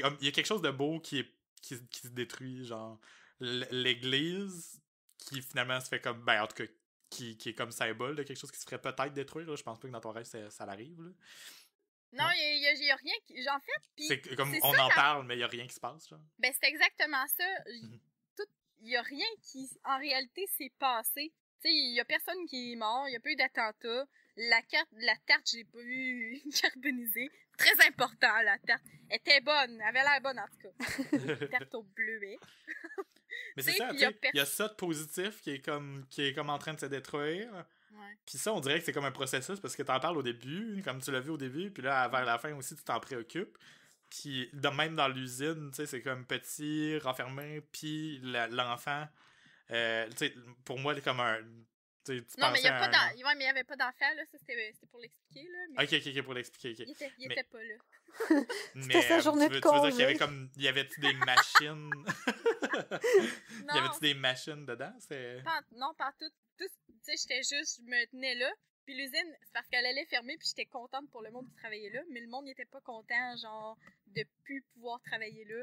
comme il y a quelque chose de beau qui, est, qui, qui se détruit, genre l'église qui finalement se fait comme. Ben, en tout cas, qui, qui est comme symbole de quelque chose qui se ferait peut-être détruire. Je pense pas que dans ton rêve, ça, l'arrive. Là. Non, il y a, rien qui. J'en fais, C'est comme on en parle, mais il y a rien qui se passe, genre. Ben, c'est exactement ça il y a rien qui, en réalité, s'est passé. Tu sais, il y a personne qui est mort, il y a pas eu d'attentat. La carte, la tarte, j'ai pas eu carbonisée. Très important, la tarte. Elle était bonne, elle avait l'air bonne en tout cas. tarte au bleuet. Hein. Mais c'est ça, il y, a ça de positif qui est comme, qui est comme en train de se détruire. Puis ça, on dirait que c'est comme un processus parce que tu en parles au début, comme tu l'as vu au début, puis là, vers la fin aussi, tu t'en préoccupes qui de même dans l'usine, tu sais, c'est comme petit, renfermé, puis l'enfant. Euh, pour moi, c'est comme un. Tu non, mais il n'y avait pas d'enfant, là. C'était pour l'expliquer, là. Ok, ok, ok, pour l'expliquer. Il, était, était, pas là. C'était sa euh, journée tu veux, de tu veux dire qu'il y avait comme. Il y avait des machines. il y avait des machines dedans? non, pas tu sais, j'étais juste. Je me tenais là, puis l'usine, c'est parce qu'elle allait fermer, puis j'étais contente pour le monde qui travaillait là, mais le monde n'était pas content, genre, de plus pouvoir travailler là.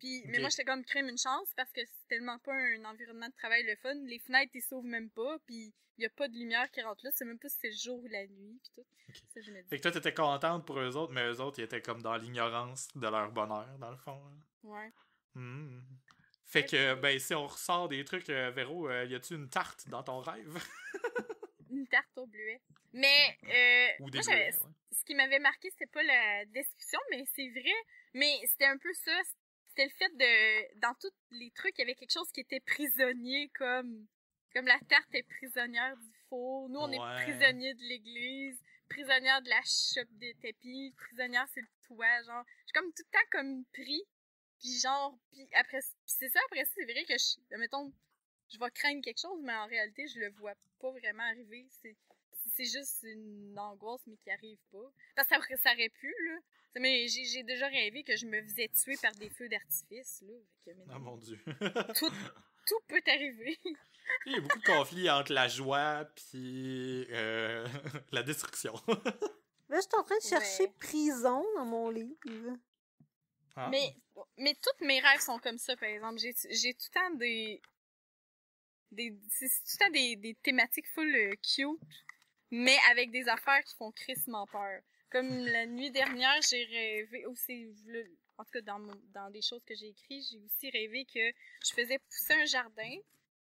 Puis, mais moi, j'étais comme crème une chance parce que c'est tellement pas un environnement de travail le fun. Les fenêtres, ils s'ouvrent même pas, puis il y a pas de lumière qui rentre là. C'est même pas si c'est le jour ou la nuit, puis tout. Fait que toi, étais contente pour eux autres, mais eux autres, ils étaient comme dans l'ignorance de leur bonheur, dans le fond. Hein. Ouais. Hmm. Fait que, ben, si on ressort des trucs, euh, Véro, euh, y a-tu une tarte dans ton rêve? une tarte au bleuet. Mais euh, ce qui m'avait marqué, c'était pas la description, mais c'est vrai. Mais c'était un peu ça. C'était le fait de dans tous les trucs, il y avait quelque chose qui était prisonnier, comme comme la tarte est prisonnière du four. Nous, on est prisonniers de l'église, prisonnière de la chope des tapis, prisonnière c'est le toit, genre. Je suis comme tout le temps comme pris. Puis genre, puis après, c'est ça, après c'est vrai que je, mettons, je vais craindre quelque chose, mais en réalité, je le vois pas vraiment arriver. C'est, juste une angoisse, mais qui arrive pas. Parce que ça, aurait pu, là. Mais j'ai, déjà rêvé que je me faisais tuer par des feux d'artifice, là. Ah, mon Dieu! tout, peut arriver. Il y a beaucoup de conflits entre la joie puis euh, la destruction. Là, je suis en train de chercher prison dans mon livre. Ah. Mais, mais tous mes rêves sont comme ça, par exemple. j'ai tout le temps des, des, c'est tout le des, des thématiques full euh, cute, mais avec des affaires qui font crissement peur. Comme la nuit dernière, j'ai rêvé aussi, en tout cas dans, dans des choses que j'ai écrites, j'ai aussi rêvé que je faisais pousser un jardin,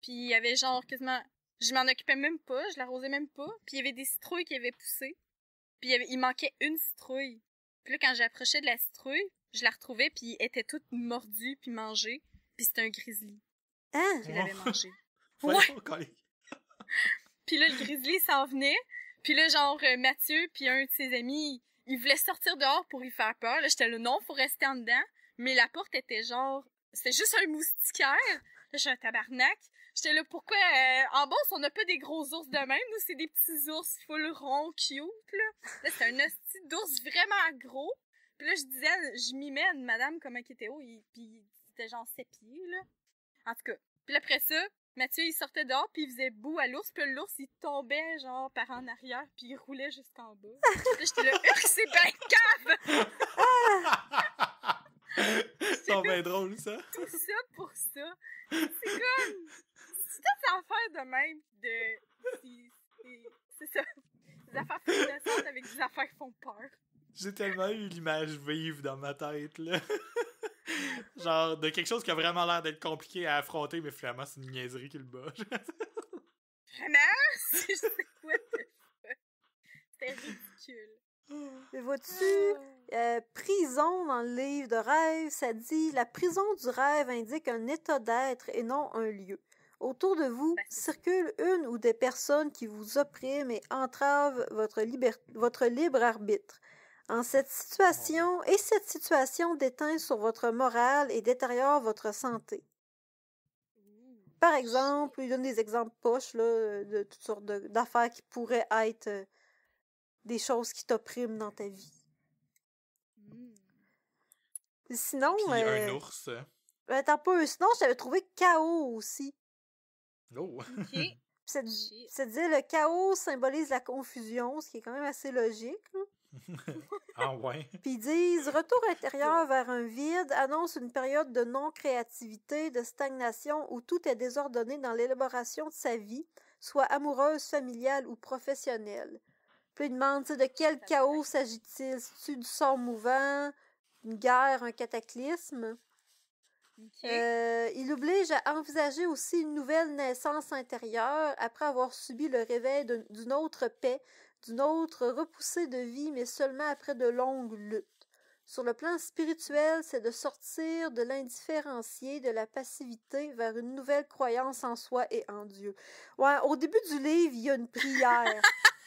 puis il y avait genre quasiment, je m'en occupais même pas, je l'arrosais même pas, puis il y avait des citrouilles qui avaient poussé, puis il, manquait une citrouille. Puis là, quand j'approchais de la citrouille, je la retrouvais, puis elle était toute mordue, puis mangée, puis c'était un grizzly. Qui hein? l'avait mangée. puis là, le grizzly s'en venait. Puis là, genre, euh, Mathieu, puis un de ses amis, il voulait sortir dehors pour y faire peur. Là, j'étais là, non, faut rester en dedans. Mais la porte était genre, c'était juste un moustiquaire. Là, j'ai un tabarnak. J'étais là, pourquoi, euh, en bourse, on n'a pas des gros ours de même. Nous, c'est des petits ours full ronds, cute, là. Là, c'est un hostie d'ours vraiment gros. Puis là, je disais, je m'y mène, madame, comment qui était haut. Il, puis, c'était genre sépillé, pieds, là. En tout cas. Puis après ça, Mathieu, il sortait dehors, puis il faisait boue à l'ours, puis l'ours, il tombait, genre, par en arrière, puis il roulait jusqu'en bas. J'étais là, c'est bien cave! c'est bien drôle, ça. Tout ça pour ça. C'est comme... C'est toute affaires de même, de... C'est ça. Des affaires intéressantes avec des affaires qui font peur. J'ai tellement eu l'image vive dans ma tête, là. Genre, de quelque chose qui a vraiment l'air d'être compliqué à affronter, mais finalement, c'est une niaiserie qui le bat. Vraiment? C'est quoi ridicule. Mais vois-tu, euh, prison dans le livre de rêve, ça dit la prison du rêve indique un état d'être et non un lieu. Autour de vous ben, circule une ou des personnes qui vous oppriment et entravent votre libre arbitre en cette situation et cette situation déteint sur votre morale et détériore votre santé. Par exemple, il donne des exemples poches là, de toutes sortes d'affaires qui pourraient être euh, des choses qui t'oppriment dans ta vie. Hmm. Sinon. Puis euh, un ours. Hein? Ben, attends euh, sinon j'avais trouvé chaos aussi. Oh. Ça le chaos symbolise la confusion, ce qui est quand même assez logique. Ah Puis ils disent retour intérieur vers un vide annonce une période de non-créativité, de stagnation où tout est désordonné dans l'élaboration de sa vie, soit amoureuse, familiale ou professionnelle. Puis ils demandent de quel chaos s'agit-il tu du sang mouvant, une guerre, un cataclysme euh, il oblige à envisager aussi une nouvelle naissance intérieure après avoir subi le réveil d'une autre paix, d'une autre repoussée de vie, mais seulement après de longues luttes. Sur le plan spirituel, c'est de sortir de l'indifférencié, de la passivité vers une nouvelle croyance en soi et en Dieu. Ouais, au début du livre, il y a une prière.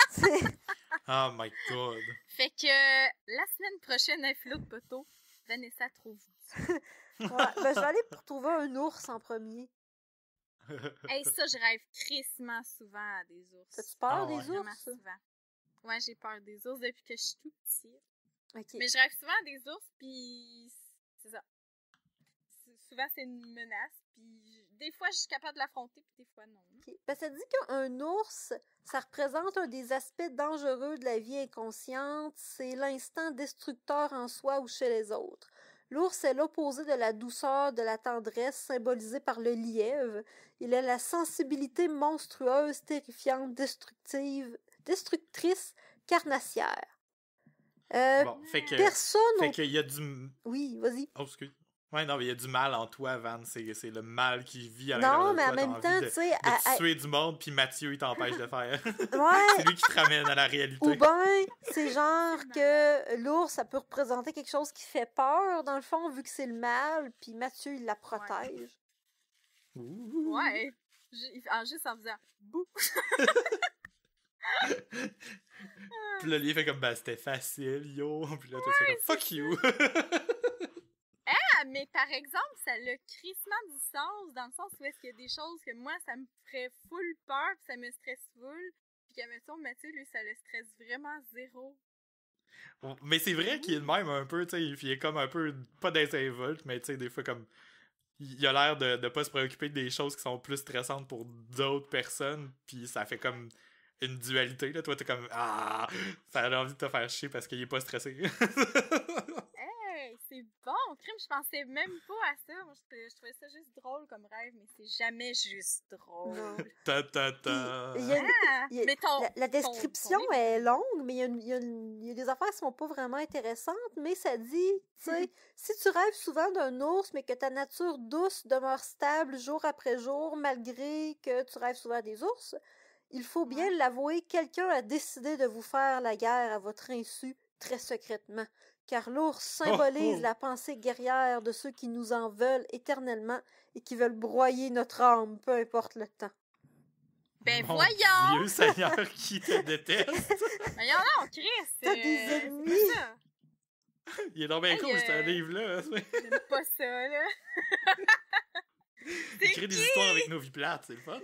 oh my god. Fait que euh, la semaine prochaine, un flot de poteau, Vanessa trouve. ouais, ben, je vais aller pour trouver un ours en premier. Et ça, je rêve tristement souvent à des ours. tu peur ah des ours? Souvent. Moi, j'ai peur des ours depuis que je suis tout petite. Mais je rêve souvent des ours, puis c'est ça. Souvent, c'est une menace, puis des fois, je suis capable de l'affronter, puis des fois, non. Ben, ça dit qu'un ours, ça représente un des aspects dangereux de la vie inconsciente. C'est l'instinct destructeur en soi ou chez les autres. L'ours est l'opposé de la douceur, de la tendresse symbolisée par le lièvre. Il a la sensibilité monstrueuse, terrifiante, destructive, destructrice carnassière. Euh, bon, fait que, personne. Fait qu'il y a du. Oui, vas-y. Oh, Ouais, non, mais il y a du mal en toi, Van. C'est le mal qui vit à l'intérieur Non, mais en même temps, tu sais. Tu es du monde, puis Mathieu, il t'empêche de faire. Ouais. c'est lui qui te ramène à la réalité. Ou bien, c'est genre que l'ours, ça peut représenter quelque chose qui fait peur, dans le fond, vu que c'est le mal, puis Mathieu, il la protège. Ouais. ouais. Juste en faisant bouh. puis là, lui, il fait comme, bah, c'était facile, yo. Puis là, tout ouais, comme, fuck you. ah, mais par exemple, ça le crissement du sens, dans le sens où est-ce qu'il y a des choses que moi, ça me ferait full peur, pis ça me stresse full. Puis qu'à tu Mathieu, lui, ça le stresse vraiment zéro. Mais c'est vrai qu'il est le même un peu, tu sais. Il est comme un peu, pas désinvolte, mais tu sais, des fois, comme il a l'air de ne pas se préoccuper des choses qui sont plus stressantes pour d'autres personnes, puis ça fait comme une dualité. Là. Toi, t'es comme Ah, ça a envie de te faire chier parce qu'il est pas stressé. hey, c'est bon, crime, je pensais même pas à ça. je, trouvais ça juste drôle comme rêve, mais c'est jamais juste drôle. ta ta ta. la, description est longue, mais il y, a il y a des affaires qui sont pas vraiment intéressantes, mais ça dit, tu sais, hmm. si tu rêves souvent d'un ours, mais que ta nature douce demeure stable jour après jour, malgré que tu rêves souvent des ours, il faut bien l'avouer, quelqu'un a décidé de vous faire la guerre à votre insu, très secrètement, car l'ours oh, symbolise oh! la pensée guerrière de ceux qui nous en veulent éternellement et qui veulent broyer notre âme, peu importe le temps. Ben Mon voyons! Dieu Seigneur qui te déteste! voyons en Chris! T'as euh, des ennemis! Il est dans bien hey, ce euh, livre-là! J'aime pas ça, là! Écrire des histoires avec nos vies plates, c'est le fun. ouais,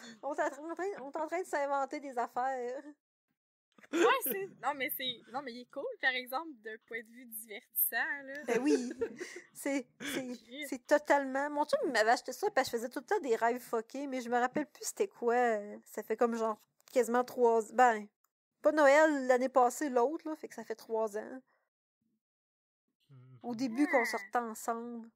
On est, en train, de s'inventer des affaires. Ouais, c'est... Non, mais c'est... Non, mais il est cool, par exemple, d'un point de vue divertissant, là. Ben oui. C'est, c'est, totalement... Mon truc, m'avait acheté ça parce que je faisais tout le temps des rêves fuckés, mais je me rappelle plus c'était quoi. Ça fait comme, genre, quasiment trois... Ben, pas Noël l'année passée, l'autre, là, fait que ça fait trois ans. Mmh Au début, qu'on sortait ensemble.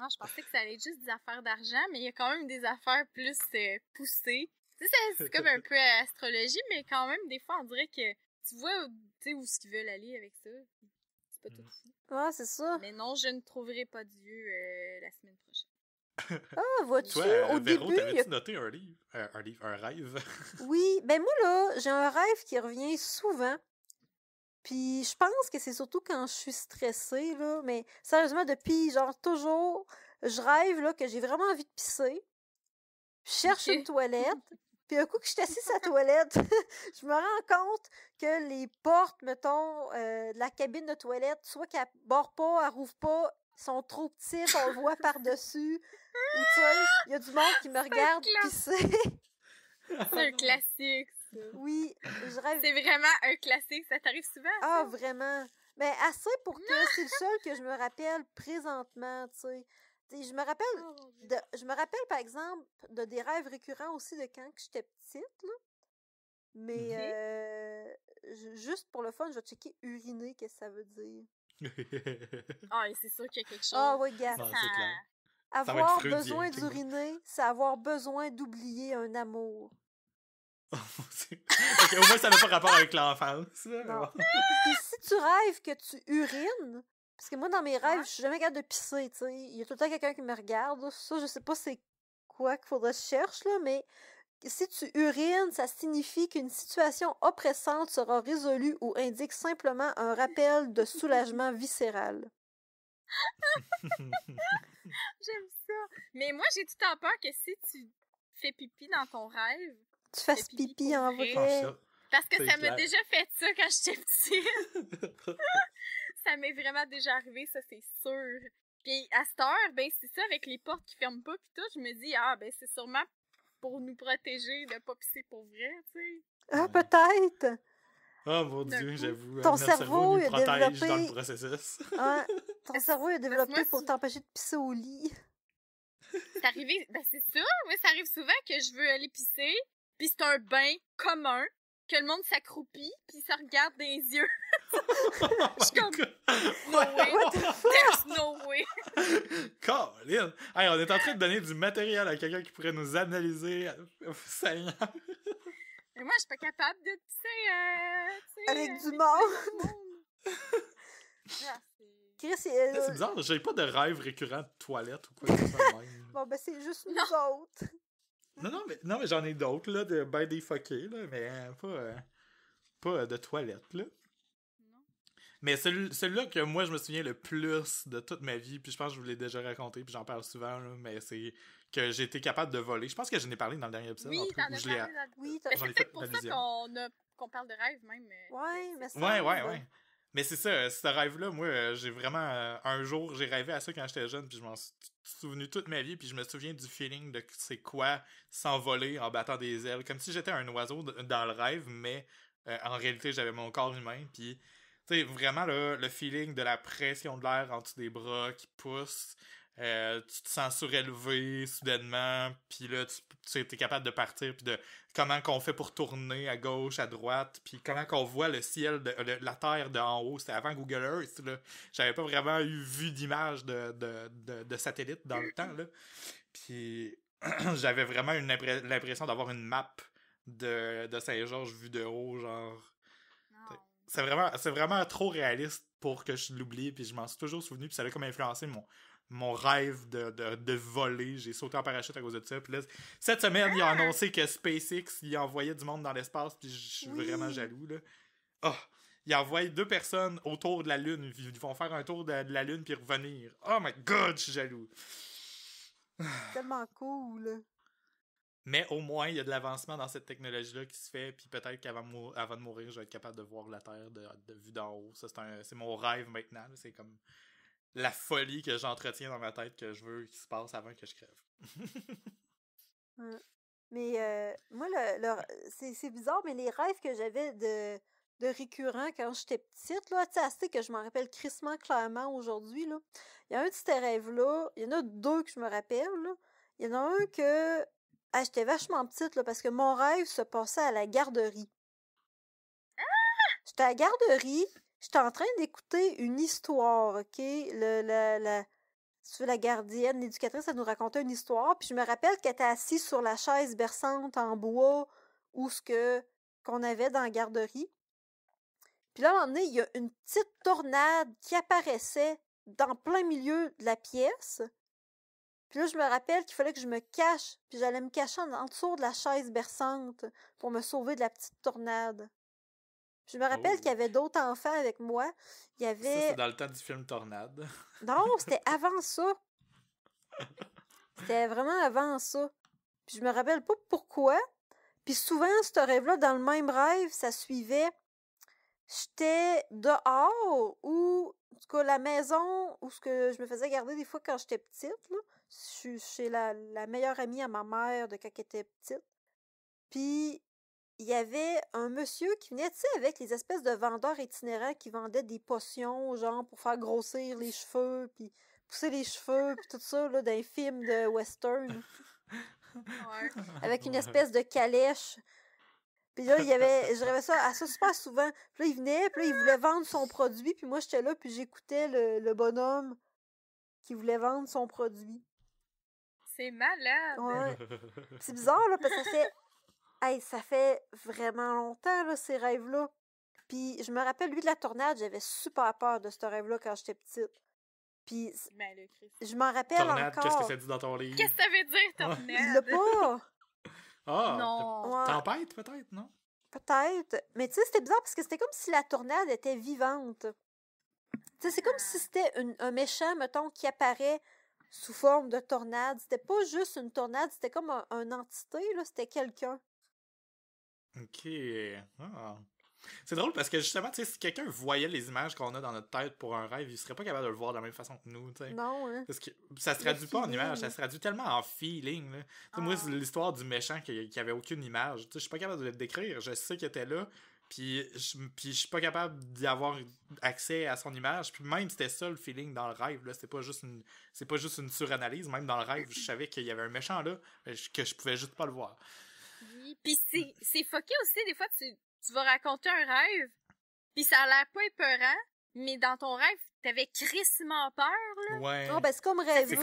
Non, je pensais que ça allait être juste des affaires d'argent, mais il y a quand même des affaires plus euh, poussées. Tu sais, c'est comme un peu astrologie, mais quand même, des fois, on dirait que tu vois tu où ce qu'ils veulent aller avec ça. C'est pas tout mm. fou. c'est ça. Mais non, je ne trouverai pas Dieu euh, la semaine prochaine. Ah, vois-tu, au euh, début... tu noté un un rêve? oui, ben moi, là, j'ai un rêve qui revient souvent. Puis je pense que c'est surtout quand je suis stressée, là, mais sérieusement, depuis genre toujours, je rêve là, que j'ai vraiment envie de pisser. Je cherche une toilette. Puis un coup que je suis assise à la toilette, je me rends compte que les portes, mettons, euh, de la cabine de toilette, soit qu'elles bordent pas, elles rouvent pas, sont trop petites, on le voit par-dessus. Ou tu sais, il y a du monde qui me regarde pisser. C'est un classique, Oui, je rêve. C'est vraiment un classique, ça t'arrive souvent? Ah, vraiment. Mais assez pour que c'est le seul que je me rappelle présentement, tu sais. je me rappelle, oh, je me rappelle par exemple de des rêves récurrents aussi de quand j'étais petite, Mais mm-hmm. euh, juste pour le fun, je vais checker uriner, qu'est-ce que ça veut dire. Ah, c'est sûr qu'il y a quelque ah chose. Ah, oui, Avoir besoin d'uriner, c'est avoir besoin d'oublier un amour. au moins, ça n'a pas rapport avec l'enfance. si tu rêves que tu urines, parce que moi, dans mes rêves, je suis jamais capable de pisser, tu Il y a tout le temps quelqu'un qui me regarde. Ça, je sais pas c'est quoi qu'il faudrait que je cherche, là, mais si tu urines, ça signifie qu'une situation oppressante sera résolue ou indique simplement un rappel de soulagement viscéral. J'aime ça. Mais moi, j'ai tout temps peur que si tu fais pipi dans ton rêve, tu fasses pipi, en vrai. Parce que ça m'a déjà fait ça quand j'étais petite. ça m'est vraiment déjà arrivé, ça c'est sûr. Puis à cette heure, ben c'est ça avec les portes qui ferment pas puis tout, je me dis ah ben c'est sûrement pour nous protéger de pas pisser pour vrai, tu sais. Ah peut-être. Ah mon dieu, j'avoue. Hein, ton cerveau, nous développé... dans hein? ton cerveau est développé pour t'empêcher de pisser au lit. C'est arrivé, ben c'est ça, ça arrive souvent que je veux aller pisser, puis c'est un bain commun que le monde s'accroupit puis ça regarde des yeux. Oh je suis comme no way, there's no way. Colin, on est en train de donner du matériel à quelqu'un qui pourrait nous analyser. Euh, Seigneur. Mais moi, je suis pas capable de euh, tu euh, avec du monde. Ah, c'est euh, bizarre, j'ai pas de rêve récurrent de toilette ou quoi bon ben c'est juste nous autres. Non, non, mais, non, j'en ai d'autres, là, de ben des là, mais euh, pas, euh, pas euh, de toilette, là. Mais celui-là que moi, je me souviens le plus de toute ma vie, puis je pense que je vous l'ai déjà raconté, puis j'en parle souvent, mais c'est que j'ai été capable de voler. Je pense que je n'ai parlé dans le dernier épisode. Oui, t'en as Oui, pour ça qu'on parle de rêve, même. mais Ouais, ouais, mais c'est ça, euh, ce rêve-là, moi, euh, j'ai vraiment. Euh, un jour, j'ai rêvé à ça quand j'étais jeune, puis je m'en suis souvenu toute ma vie, puis je me souviens du feeling de c'est quoi s'envoler en battant des ailes, comme si j'étais un oiseau dans le rêve, mais en réalité, j'avais mon corps humain, puis. Tu sais, vraiment, le feeling de la pression de l'air en dessous des bras qui pousse, euh, tu te sens surélevé soudainement, puis là, tu, capable de partir, puis de comment qu'on fait pour tourner à gauche, à droite, puis comment qu'on voit le ciel, de, la terre de en haut. C'était avant Google Earth, là. J'avais pas vraiment eu vu d'image de, de, de, satellite dans le temps, là. Puis j'avais vraiment une l'impression d'avoir une map de, de Saint-Georges vue de haut, genre. C'est vraiment, c'est vraiment trop réaliste pour que je l'oublie, puis je m'en suis toujours souvenu, puis ça a comme influencé mon, mon rêve de, de, de voler. J'ai sauté en parachute à cause de ça. Puis là, cette semaine, il a ah! annoncé que SpaceX il envoyait du monde dans l'espace. Puis je suis vraiment jaloux. Là. Oh, ils envoyé deux personnes autour de la Lune. Ils vont faire un tour de, la Lune puis revenir. Oh my god, je suis jaloux. Tellement cool. Mais au moins, il y a de l'avancement dans cette technologie-là qui se fait. Puis peut-être qu'avant de mourir, je vais être capable de voir la Terre de, de vue d'en haut. Ça, c'est mon rêve maintenant. C'est comme la folie que j'entretiens dans ma tête que je veux qu'il se passe avant que je crève. Mmh. Mais euh, moi, le, c'est bizarre, mais les rêves que j'avais de, de récurrents quand j'étais petite, là, tu sais, que je m'en rappelle crissement clairement aujourd'hui, là. Il y a un de ces rêves-là, il y en a deux que je me rappelle, Il y en a un que ah, j'étais vachement petite, là, parce que mon rêve se passait à la garderie. Ah! J'étais à la garderie, J'étais en train d'écouter une histoire, OK? Le, la, la, la gardienne, l'éducatrice, elle nous racontait une histoire, puis je me rappelle qu'elle était assise sur la chaise berçante en bois ou ce que qu'on avait dans la garderie. Puis là, à un moment donné, il y a une petite tornade qui apparaissait dans plein milieu de la pièce. Puis là, je me rappelle qu'il fallait que je me cache, puis j'allais me cacher en dessous de la chaise berçante pour me sauver de la petite tornade. Je me rappelle qu'il y oh. avait d'autres enfants avec moi. Il y avait... dans le temps du film Tornade. non, c'était avant ça. C'était vraiment avant ça. Puis je me rappelle pas pourquoi. Puis souvent, ce rêve-là, dans le même rêve, ça suivait. J'étais dehors ou en la maison où ce que je me faisais garder des fois quand j'étais petite. Là. Je suis chez la, la meilleure amie à ma mère de quand elle était petite. Puis il y avait un monsieur qui venait, avec les espèces de vendeurs itinérants qui vendaient des potions, genre, pour faire grossir les cheveux, puis pousser les cheveux, puis tout ça, là, d'un film de western. Avec une espèce de calèche. Puis là, il y avait, je rêvais ça à super souvent. Puis là, il venait, puis là, il voulait vendre son produit, puis moi, j'étais là, puis j'écoutais le, bonhomme qui voulait vendre son produit. C'est malade! C'est bizarre, là, parce que ça Hey, ça fait vraiment longtemps, ces rêves-là. Puis je me rappelle, lui, de la tornade, j'avais super peur de ce rêve-là quand j'étais petite. Puis je m'en rappelle encore. Qu'est-ce que ça dit dans ton livre? Qu'est-ce que ça veut dire, tornade? Il l'a pas! Ah! non! Tempête, peut-être, non? Peut-être. Mais tu sais, c'était bizarre parce que c'était comme si la tornade était vivante. Tu sais, c'est comme si ah. c'était un méchant, mettons, qui apparaît sous forme de tornade. C'était pas juste une tornade, c'était comme un, entité, là. C'était quelqu'un. Ok. Ah. C'est drôle parce que justement, si quelqu'un voyait les images qu'on a dans notre tête pour un rêve, il serait pas capable de le voir de la même façon que nous. Non, hein? Parce que ça se traduit pas en image, ça se traduit tellement en feeling. Moi, ah. c'est l'histoire du méchant qui, qui avait aucune image. Je suis pas capable de le décrire. Je sais qu'il était là, puis je, puis je suis pas capable d'y avoir accès à son image puis même c'était ça le feeling dans le rêve là c'était pas juste une c'est pas juste une suranalyse même dans le rêve je savais qu'il y avait un méchant là que je pouvais juste pas le voir Pis c'est, c'est aussi, des fois, tu, tu vas raconter un rêve, puis ça a l'air pas épeurant, mais dans ton rêve, t'avais crissement peur, là. Ouais. Oh, ben, c'est comme rêver de,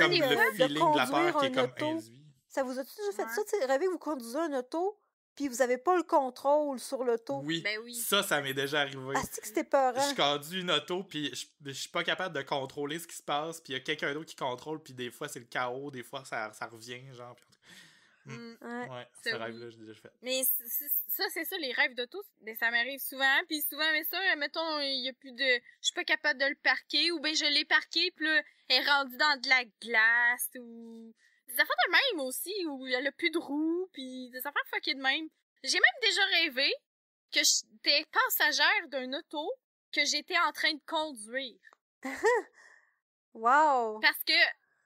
conduire de un auto. Ça vous a-tu déjà fait ça, tu rêver que vous conduisez une auto, puis vous avez pas le contrôle sur l'auto. Oui. Ben oui. Ça, ça m'est déjà arrivé. Ah, c'est que c'était peurant. Je conduis une auto, puis je, suis pas capable de contrôler ce qui se passe, puis il y a quelqu'un d'autre qui contrôle, puis des fois, c'est le chaos, des fois, ça, ça revient, genre. Mm. Mm. Ouais, ce rêve-là, j'ai déjà fait. Mais ça, c'est ça, les rêves d'auto, ça m'arrive souvent. Puis souvent, mais ça, mettons, il y a plus de... Je suis pas capable de le parquer, ou bien je l'ai parqué, puis il est rendu dans de la glace, ou... Des affaires de même aussi, où elle a plus de roues, puis des affaires fuckées de même. J'ai même déjà rêvé que j'étais passagère d'un auto que j'étais en train de conduire. wow! Parce que,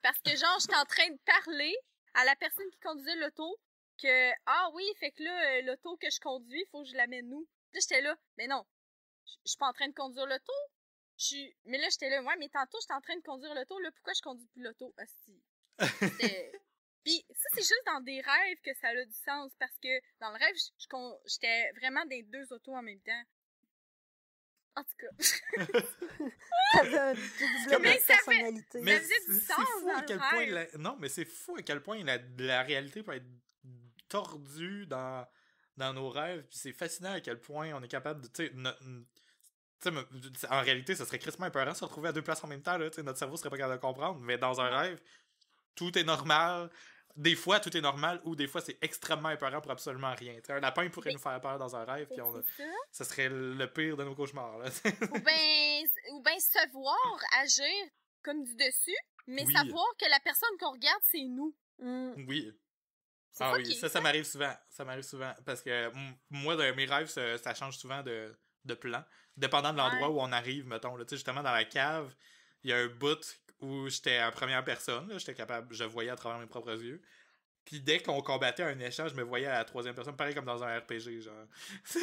parce que genre, j'étais en train de parler, à la personne qui conduisait l'auto que ah oui, fait que là euh, l'auto que je conduis, faut que je l'amène nous. Là j'étais là, mais non. Je suis pas en train de conduire l'auto. je mais là j'étais là, ouais, mais tantôt j'étais en train de conduire l'auto, là pourquoi je conduis plus l'auto hostie. Puis ça c'est juste dans des rêves que ça a du sens parce que dans le rêve j'étais vraiment des deux autos en même temps. En tout cas. Mais c'est fou à quel point. La... Non, mais c'est fou à quel point la, réalité peut être tordue dans, dans nos rêves. Puis c'est fascinant à quel point on est capable de. en réalité, ce serait crissement impérant de se retrouver à deux places en même temps. Là, notre cerveau serait pas capable de comprendre. Mais dans un rêve, tout est normal des fois, tout est normal ou des fois, c'est extrêmement effrayant pour absolument rien. T'sais, un lapin pourrait nous faire peur dans un rêve, puis on, ça? serait le pire de nos cauchemars. Là. ou bien ou se voir agir comme du dessus, mais savoir que la personne qu'on regarde, c'est nous. Mm. Oui. Ah oui, ça, ça m'arrive souvent. Ça m'arrive souvent. Parce que moi, dans mes rêves, ça, change souvent de, de plan. Dépendant de l'endroit où on arrive, mettons. Là, justement, dans la cave, il y a un bout où j'étais en première personne, j'étais capable, je voyais à travers mes propres yeux. Puis dès qu'on combattait un échange, je me voyais à la troisième personne, pareil comme dans un RPG, genre. c'est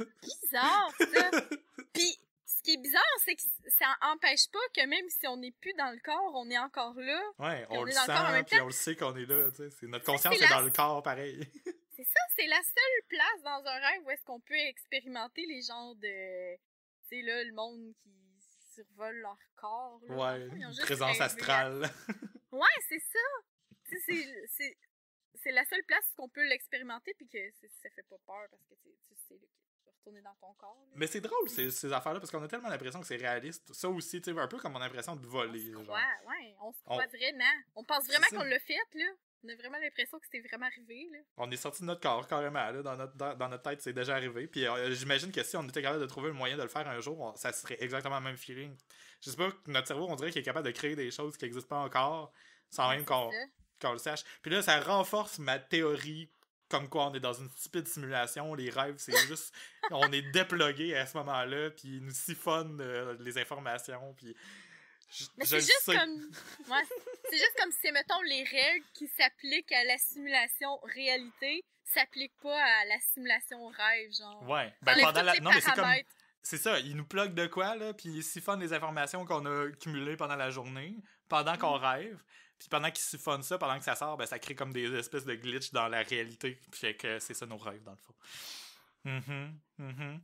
bizarre, ça! Puis, ce qui est bizarre, c'est que ça empêche pas que même si on n'est plus dans le corps, on est encore là. Ouais, on, le sent, puis on le sait qu'on est là, Notre conscience est, dans le corps, pareil. c'est ça, c'est la seule place dans un rêve où est-ce qu'on peut expérimenter les genres de... Tu là, le monde qui volent leur corps. Ouais, présence astrale. ouais, c'est ça. C'est, la seule place qu'on peut l'expérimenter puis que ça fait pas peur parce que tu sais vas retourner dans ton corps. Mais c'est drôle ces, affaires-là parce qu'on a tellement l'impression que c'est réaliste. Ça aussi, tu sais, un peu comme on a l'impression de voler. Oui, ouais, on se croit vraiment. On pense vraiment qu'on l'a fait, là. On a vraiment l'impression que c'était vraiment arrivé. Là. On est sorti de notre corps carrément. Là, dans, notre, dans, notre tête, c'est déjà arrivé. Puis euh, j'imagine que si on était capable de trouver le moyen de le faire un jour, ça serait exactement le même feeling. Je sais pas, notre cerveau, on dirait qu'il est capable de créer des choses qui n'existent pas encore sans même qu'on le sache. Puis là, ça renforce ma théorie comme quoi on est dans une stupide simulation, les rêves, c'est juste. on est déplogué à ce moment-là, puis ils nous siphonnent euh, les informations, puis mais c'est juste comme. c'est juste comme si, mettons, les règles qui s'appliquent à la simulation réalité s'appliquent pas à la simulation rêve, genre. Ouais. Ben, pendant la... Non, mais c'est comme. C'est ça, ils nous pluguent de quoi, là, puis ils siphonnent les informations qu'on a cumulées pendant la journée, pendant qu'on mhm. rêve, puis pendant qu'ils siphonnent ça, pendant que ça sort, ben, ça crée comme des espèces de glitch dans la réalité, que c'est ça nos rêves, dans le fond. Mm-hmm, mm-hmm.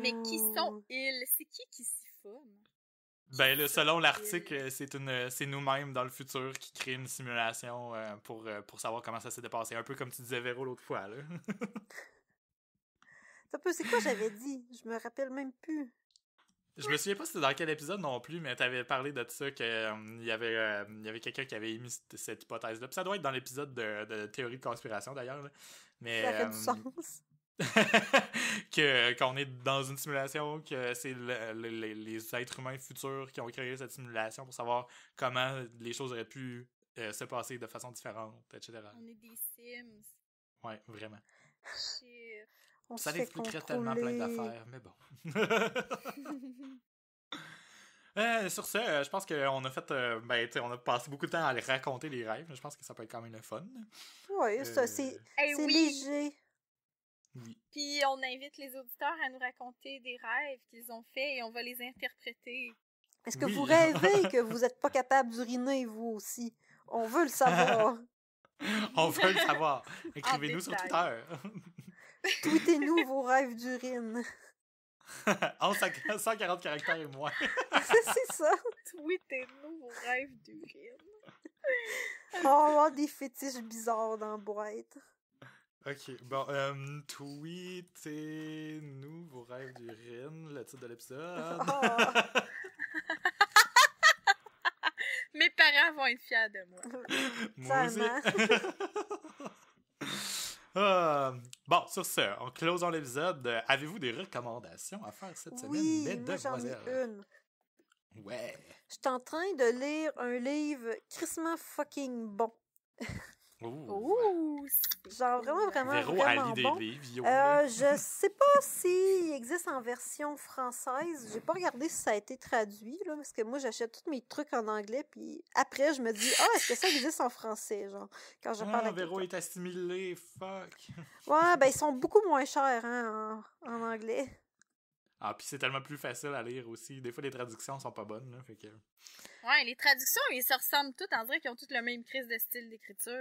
Mais qui sont ils? C'est qui qui siphonne? Ben selon l'article, euh, c'est une euh, c'est nous-mêmes dans le futur qui crée une simulation euh, pour, pour savoir comment ça s'est dépassé. Un peu comme tu disais Véro l'autre fois, là. c'est quoi j'avais dit? Je me rappelle même plus. Je me souviens pas c'était dans quel épisode non plus, mais t'avais parlé de ça qu'il il y avait, il y avait quelqu'un qui avait émis cette, hypothèse-là. ça doit être dans l'épisode de, théorie de conspiration d'ailleurs. Mais, ça euh, du sens. que qu'on est dans une simulation, que c'est les, êtres humains futurs qui ont créé cette simulation pour savoir comment les choses auraient pu euh, se passer de façon différente, etc. On est des Sims. Ouais, vraiment. On ça expliquerait tellement plein d'affaires, mais bon. Euh, sur ce, euh, je pense qu'on a fait, ben, on a passé beaucoup de temps à les raconter les rêves. Je pense que ça peut être quand même le fun. Eh oui, c'est léger. Puis on invite les auditeurs à nous raconter des rêves qu'ils ont faits et on va les interpréter. Est-ce que vous rêvez que vous n'êtes pas capable d'uriner, vous aussi? On veut le savoir. on veut le savoir. Écrivez-nous sur Twitter. Tweetez-nous vos rêves d'urine. 140 caractères et moins. C'est ça. Tweetez-nous vos rêves d'urine. on va avoir des fétiches bizarres dans la boîte. Ok, bon, euh, tweetez-nous vos rêves d'urine, le titre de l'épisode. Mes parents vont être fiers de moi. moi aussi. Ah, bon, sur ce, en closant l'épisode. Avez-vous des recommandations à faire cette semaine, oui, ai une. Ouais. Je suis en train de lire un livre crissement fucking bon. Oh, Genre vraiment, vraiment, euh, je sais pas s'il existe en version française. J'ai pas regardé si ça a été traduit, là, parce que moi, j'achète tous mes trucs en anglais, puis après, je me dis, ah, est-ce que ça existe en français, genre, quand je parle ah, Véro est assimilé, fuck! Ouais, ben, ils sont beaucoup moins chers, hein, en, anglais. Ah, puis c'est tellement plus facile à lire aussi. Des fois, les traductions sont pas bonnes, là, fait que... Ouais, les traductions, ils se ressemblent toutes. On dirait qu'ils ont toutes le même crise de style d'écriture.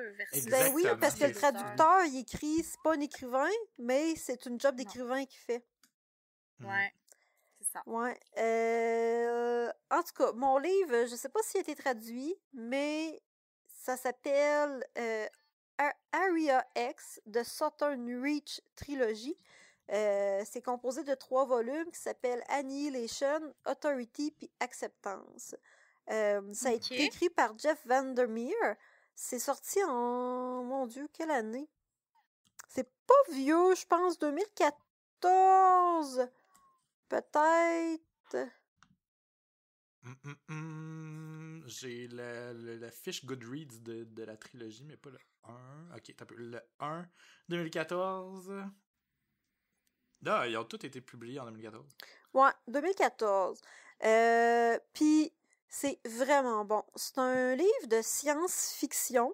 Ben oui, hein, parce que le traducteur, il écrit, c'est pas un écrivain, mais c'est une job d'écrivain qu'il fait. Mmh. Ouais. c'est Ça. Ouais. Euh, en tout cas, mon livre, je sais pas s'il a été traduit, mais ça s'appelle euh, Area X de Southern Reach Trilogy. Euh, c'est composé de trois volumes qui s'appellent Annihilation, Authority puis Acceptance ça a été écrit par Jeff Vandermeer. C'est sorti en. Mon Dieu, quelle année C'est pas vieux, je pense, 2014. Peut-être. Hum, hum, hum, j'ai la, la, fiche Goodreads de, de, la trilogie, mais pas le 1. Ok, t'as le 1 2014. Non, ils ont tous été publiés en 2014. Ouais, 2014. Euh, puis c'est vraiment bon. C'est un livre de science-fiction.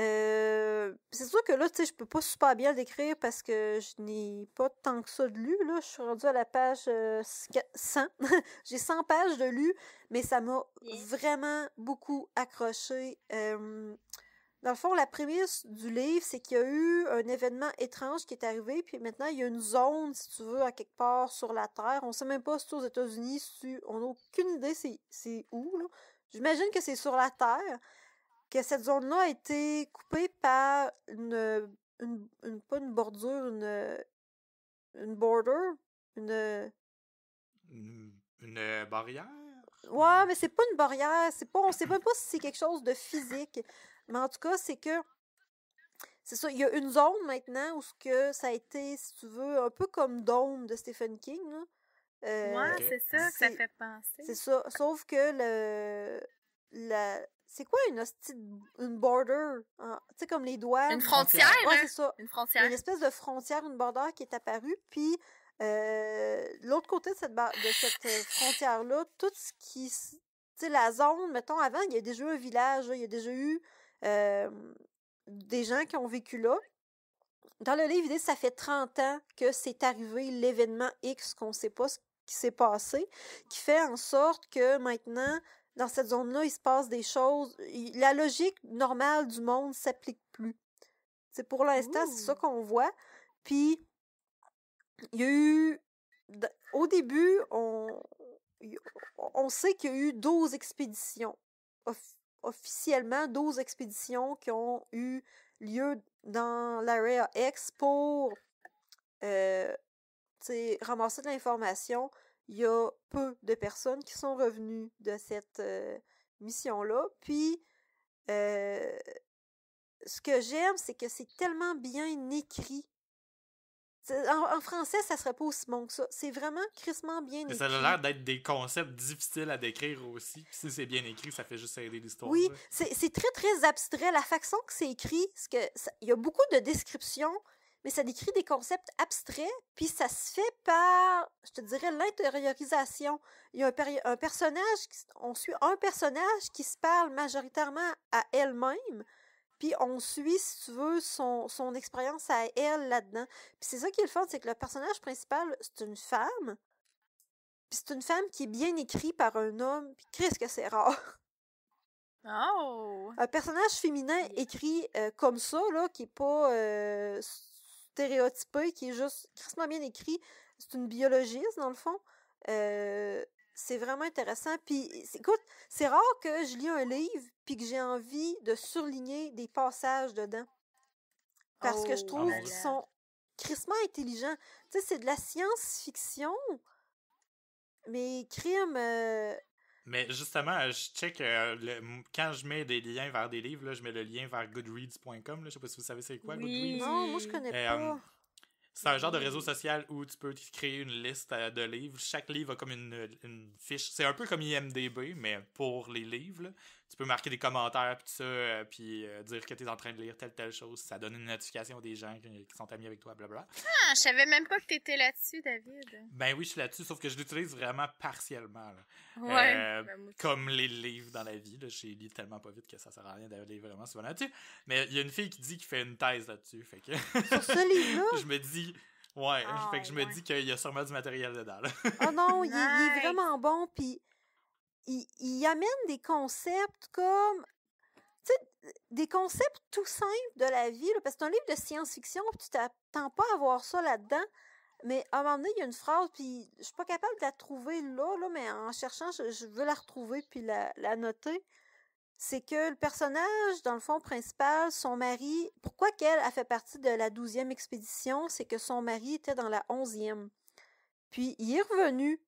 Euh, c'est sûr que là, tu sais, je peux pas super bien l'écrire décrire parce que je n'ai pas tant que ça de lu. Là, je suis rendue à la page 100. Euh, J'ai 100 pages de lu, mais ça m'a vraiment beaucoup accroché. Euh, dans le fond, la prémisse du livre, c'est qu'il y a eu un événement étrange qui est arrivé, puis maintenant il y a une zone, si tu veux, à quelque part sur la Terre. On sait même pas si c'est aux États-Unis, on n'a aucune idée c'est où. Là. J'imagine que c'est sur la Terre, que cette zone-là a été coupée par une, une, pas une bordure, une, une border, une... une... Euh, barrière? Ouais, mais c'est pas une barrière, c'est pas, on sait même pas si c'est quelque chose de physique. Mais en tout cas, c'est que c'est ça, il y a une zone maintenant où ce que ça a été, si tu veux, un peu comme Dome de Stephen King. Euh, c'est ça que ça fait penser. C'est ça, sauf que le la c'est quoi une une border, tu sais comme les doigts. Une frontière. Ouais, hein? c'est ça. Une frontière. Une espèce de frontière, une border qui est apparue, puis euh, l'autre côté de cette, de cette euh, frontière là, tout ce qui tu sais la zone, mettons avant, il y a déjà eu un village, il y a déjà eu des gens qui ont vécu là. Dans le livre, il dit ça fait 30 ans que c'est arrivé l'événement X qu'on ne sait pas ce qui s'est passé, qui fait en sorte que maintenant, dans cette zone-là, il se passe des choses. La logique normale du monde s'applique plus. C'est pour l'instant, c'est ça mmh. qu'on voit. Puis, il y a eu. Au début, on, on sait qu'il y a eu 12 expéditions officiellement 12 expéditions qui ont eu lieu dans l'Area X pour euh, ramasser de l'information. Il y a peu de personnes qui sont revenues de cette euh, mission-là. Puis, euh, ce que j'aime, c'est que c'est tellement bien écrit en, français, ça serait pas aussi bon que ça. C'est vraiment crissement bien écrit. ça a l'air d'être des concepts difficiles à décrire aussi. si c'est bien écrit, ça fait juste aider l'histoire. Oui, c'est très, très abstrait. La façon que c'est écrit, il y a beaucoup de descriptions, mais ça décrit des concepts abstraits, puis ça se fait par, je te dirais, l'intériorisation. Il y a un personnage, on suit un personnage qui se parle majoritairement à elle-même, puis on suit, si tu veux, son, son expérience à elle là-dedans. Puis c'est ça qui est le fun, c'est que le personnage principal, c'est une femme, puis c'est une femme qui est bien écrite par un homme, puis qu'est-ce que c'est rare. Oh. Un personnage féminin écrit euh, comme ça, là, qui n'est pas euh, stéréotypé, qui est juste bien écrit. C'est une biologiste, dans le fond. Euh, c'est vraiment intéressant. Puis, écoute, c'est rare que je lis un livre puis que j'ai envie de surligner des passages dedans. Parce que je oh, trouve qu'ils sont crissement intelligents. Tu sais, c'est de la science-fiction, mais crime. Euh mais justement, euh, je check euh, quand je mets des liens vers des livres, là, je mets le lien vers goodreads.com. Je sais pas si vous savez c'est quoi Goodreads. Non, moi je connais pas. C'est un genre de réseau social où tu peux créer une liste euh, de livres. Chaque livre a comme une, une fiche. C'est un peu comme IMDB, mais pour les livres tu peux marquer des commentaires puis ça, euh, puis euh, dire que tu es en train de lire telle telle chose, ça donne une notification des gens qui, sont amis avec toi, blablabla. Ah, je savais même pas que tu étais là-dessus, David. Ben oui, je suis là-dessus, sauf que je l'utilise vraiment partiellement. Euh, ben, comme les livres dans la vie, j'ai je tellement pas vite que ça sert à rien d'aller vraiment souvent là-dessus. Mais il y a une fille qui dit qu'il fait une thèse là-dessus, fait que. Sur ce livre je me dis. Ouais, ah, fait que je me dis qu'il y a sûrement du matériel dedans. oh non, il, il est vraiment bon, puis il, amène des concepts comme des concepts tout simples de la vie, parce que c'est un livre de science-fiction, tu t'attends pas à voir ça là-dedans. Mais à un moment donné, il y a une phrase, puis je suis pas capable de la trouver là, mais en cherchant, je, veux la retrouver puis la, la noter. C'est que le personnage, dans le fond principal, son mari, pourquoi qu'elle a fait partie de la douzième expédition, c'est que son mari était dans la onzième. Puis il est revenu.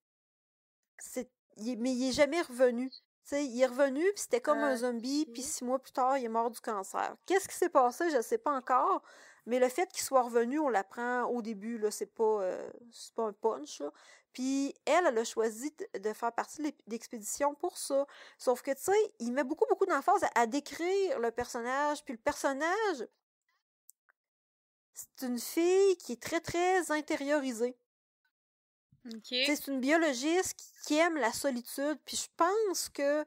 C'est mais il est jamais revenu. il est revenu, puis c'était comme un ah, zombie, puis six mois plus tard, il est mort du cancer. Qu'est-ce qui s'est passé, je ne sais pas encore, mais le fait qu'il soit revenu, on l'apprend au début, là, c'est pas, euh, pas un punch. Puis elle, elle a choisi de faire partie de l'expédition pour ça. Sauf que, tu sais, il met beaucoup, beaucoup d'emphase à décrire le personnage, puis le personnage, c'est une fille qui est très, très intériorisée. C'est une biologiste qui aime la solitude, puis je pense que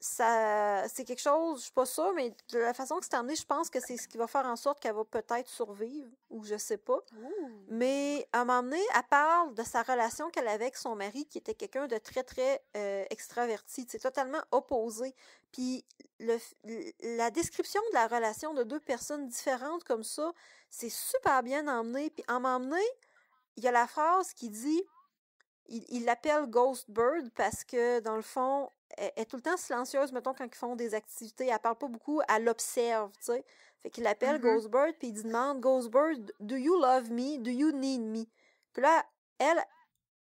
ça, c'est quelque chose, je suis pas sûre, mais de la façon que c'est amené, je pense que c'est ce qui va faire en sorte qu'elle va peut-être survivre, ou je sais pas. Mais à un moment elle parle de sa relation qu'elle avait avec son mari, qui était quelqu'un de très, très euh, extraverti, c'est totalement opposé. Puis le, la description de la relation de deux personnes différentes comme ça, c'est super bien emmené. Puis à un il y a la phrase qui dit il l'appelle Ghost Bird parce que, dans le fond, elle est tout le temps silencieuse, mettons, quand ils font des activités. Elle parle pas beaucoup, elle l'observe, tu sais. Fait qu'il l'appelle mm-hmm. Ghost Bird, puis il demande Ghost Bird, do you love me? Do you need me? Puis là, elle,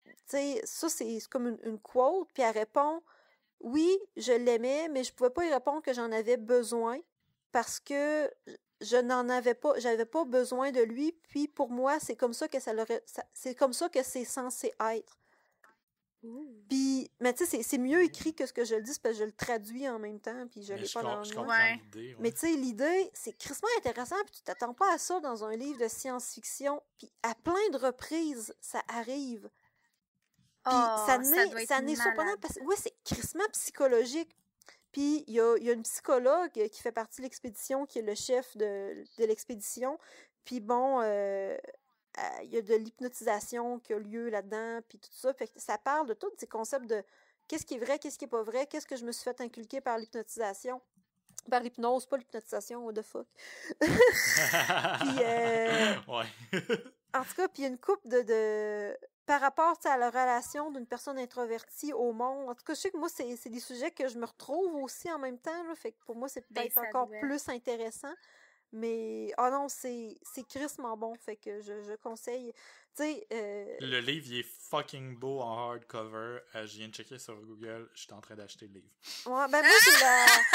tu sais, ça, c'est comme une, quote, puis elle répond Oui, je l'aimais, mais je pouvais pas y répondre que j'en avais besoin parce que je n'en avais pas, j'avais pas besoin de lui, puis pour moi, c'est comme ça que ça, c'est comme ça que c'est censé être. Puis, mais tu sais, c'est mieux écrit que ce que je le dis, parce que je le traduis en même temps, puis je l'ai pas dans le Mais tu sais, l'idée, c'est crissement intéressant, puis tu t'attends pas à ça dans un livre de science-fiction, puis à plein de reprises, ça arrive. Puis oh, ça n'est surprenant parce que, oui, c'est crissement psychologique. Puis il y a, une psychologue qui fait partie de l'expédition, qui est le chef de, l'expédition. Puis bon, euh, euh, il y a de l'hypnotisation qui a lieu là-dedans, puis tout ça. Fait ça parle de tous ces concepts de qu'est-ce qui est vrai, qu'est-ce qui est pas vrai, qu'est-ce que je me suis fait inculquer par l'hypnotisation. Par l'hypnose, pas l'hypnotisation, what the fuck. puis, euh, en tout cas, puis il y a une coupe de, par rapport à la relation d'une personne introvertie au monde. En tout cas, je sais que moi, c'est des sujets que je me retrouve aussi en même temps. fait que pour moi, c'est ben, peut-être encore plus intéressant. Mais, oh non, c'est crissement bon. Fait que je, je conseille. Euh le livre, est fucking beau en hardcover. Euh, je viens de checker sur Google. Je suis en train d'acheter le livre. Ben,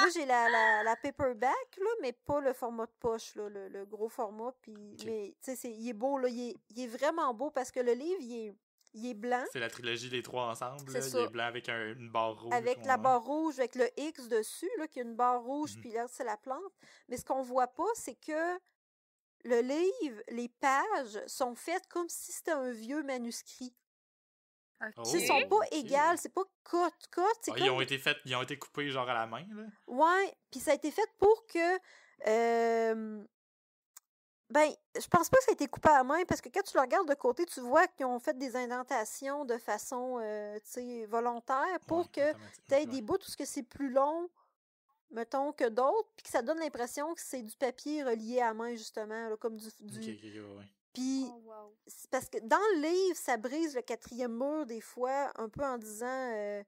Moi, j'ai la, la, paperback, là, mais pas le format de poche, le, gros format. Puis, Mais, tu sais, il est beau, là. Il est, vraiment beau parce que le livre, il est, blanc. C'est la trilogie des trois ensemble. Il est blanc avec une barre rouge. Avec la barre rouge, avec le X dessus, là, qui est une barre rouge, mmh puis là, c'est la plante. Mais ce qu'on voit pas, c'est que le livre, les pages sont faites comme si c'était un vieux manuscrit. Ils Ils sont pas égales, c'est pas côte cut, ah, Ils ont été faits, ils ont été coupés genre à la main là. Ouais, puis ça a été fait pour que euh... ben je pense pas que ça a été coupé à la main parce que quand tu le regardes de côté, tu vois qu'ils ont fait des indentations de façon volontaire pour que tu aies des bouts tout que c'est plus long mettons que d'autres puis que ça donne l'impression que c'est du papier relié à main justement comme du, puis, oh, parce que dans le livre, ça brise le quatrième mur des fois, un peu en disant, euh,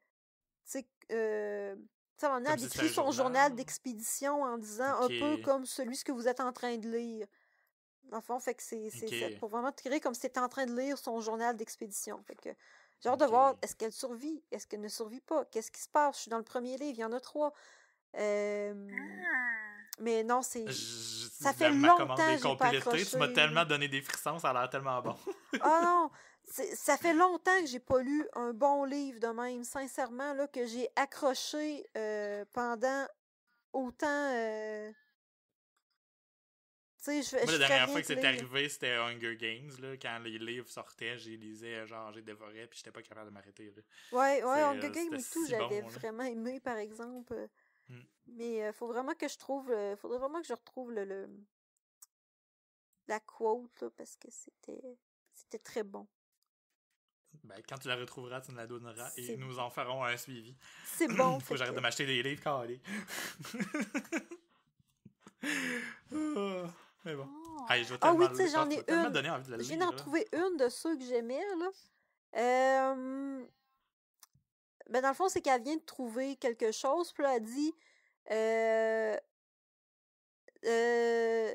tu sais, ça euh, a écrit son journal, d'expédition en disant un peu comme celui ce que vous êtes en train de lire. En fait que c'est pour vraiment tirer comme si étais en train de lire son journal d'expédition. Fait que genre de voir est-ce qu'elle survit, est-ce qu'elle ne survit pas, qu'est-ce qui se passe. Je suis dans le premier livre, il y en a trois. Ah! mais non, c'est. Ça fait longtemps que j'ai pas accroché. Tu m'as tellement donné des frissons, ça a l'air tellement bon. ah non, ça fait longtemps que j'ai pas lu un bon livre de même, sincèrement, là, que j'ai accroché euh, pendant autant. Euh, tu sais, je, la dernière fois que c'est arrivé, c'était Hunger Games, là, quand les livres sortaient, j'ai lisais, genre, j'ai dévoré, puis j'étais pas capable de m'arrêter, Oui, Ouais, ouais, Hunger euh, Games et tout, j'avais vraiment aimé, par exemple. Mm. Mais il faut vraiment que je trouve, faudrait vraiment que je retrouve le, la quote parce que c'était c'était très bon. Ben, quand tu la retrouveras, tu nous la donneras et nous en ferons un suivi. C'est bon. Faut que j'arrête de m'acheter des livres carrés. Ah, mais bon. Ah. je ah oui, tu sais, j'en ai une. J'ai en trouvé une de ceux que j'aimais, là ben dans le fond, c'est qu'elle vient de trouver quelque chose, puis là, elle dit, euh, euh,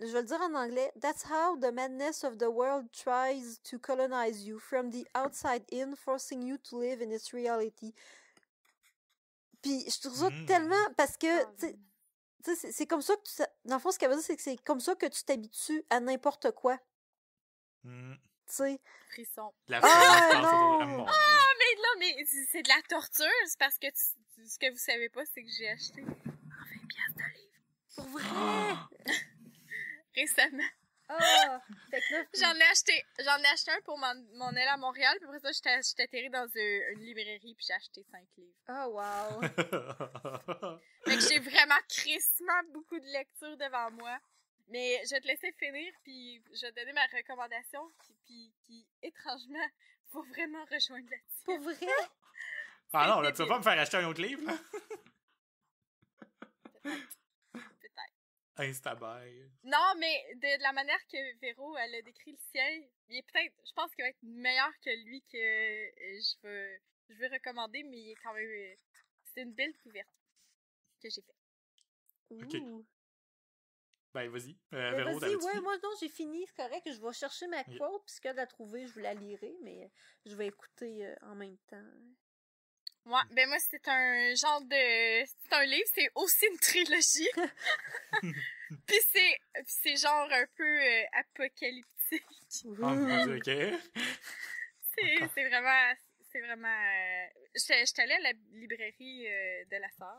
je vais le dire en anglais, That's how the madness of the world tries to colonize you from the outside in, forcing you to live in its reality. Puis je trouve ça mmh. tellement, parce que, ah, tu sais, c'est comme ça que tu, dans le fond, ce qu'elle veut dire, c'est que c'est comme ça que tu t'habitues à n'importe quoi. Mmh. Tu sais. Frisson. La ah, non! Ah, c'est de la torture. parce que ce que vous savez pas, c'est que j'ai acheté 20 piastres de livres. Pour vrai? Récemment. Ah! j'en ai acheté, j'en ai acheté un pour mon, aile à Montréal, puis après ça, j'étais atterri dans une, librairie, puis j'ai acheté cinq livres. Oh, wow! j'ai vraiment crissement beaucoup de lectures devant moi. Mais je te laisser finir, puis je vais te donner ma recommandation, puis qui, étrangement, faut vraiment rejoindre là-dessus. Pour vrai? ah non, là, tu vas pas me faire acheter un autre livre, Peut-être. Peut-être. Instabuy. Non, mais de, la manière que Véro, elle a décrit le ciel, il est peut-être, je pense qu'il va être meilleur que lui que euh, je veux, je recommander, mais il est quand même. Euh, c'est une belle couverture que j'ai faite. Ouh. Ben, vas-y. Euh, vas-y, moi, non, j'ai fini, c'est correct. Je vais chercher ma quote, puisque de la trouver, je vous la lirai, mais euh, je vais écouter euh, en même temps. Hein. Ouais, ben moi, c'est un genre de... C'est un livre, c'est aussi une trilogie. puis c'est... c'est genre un peu apocalyptique. Ah, OK. c'est, vraiment... C'est vraiment... J'étais allée à la librairie de la sœur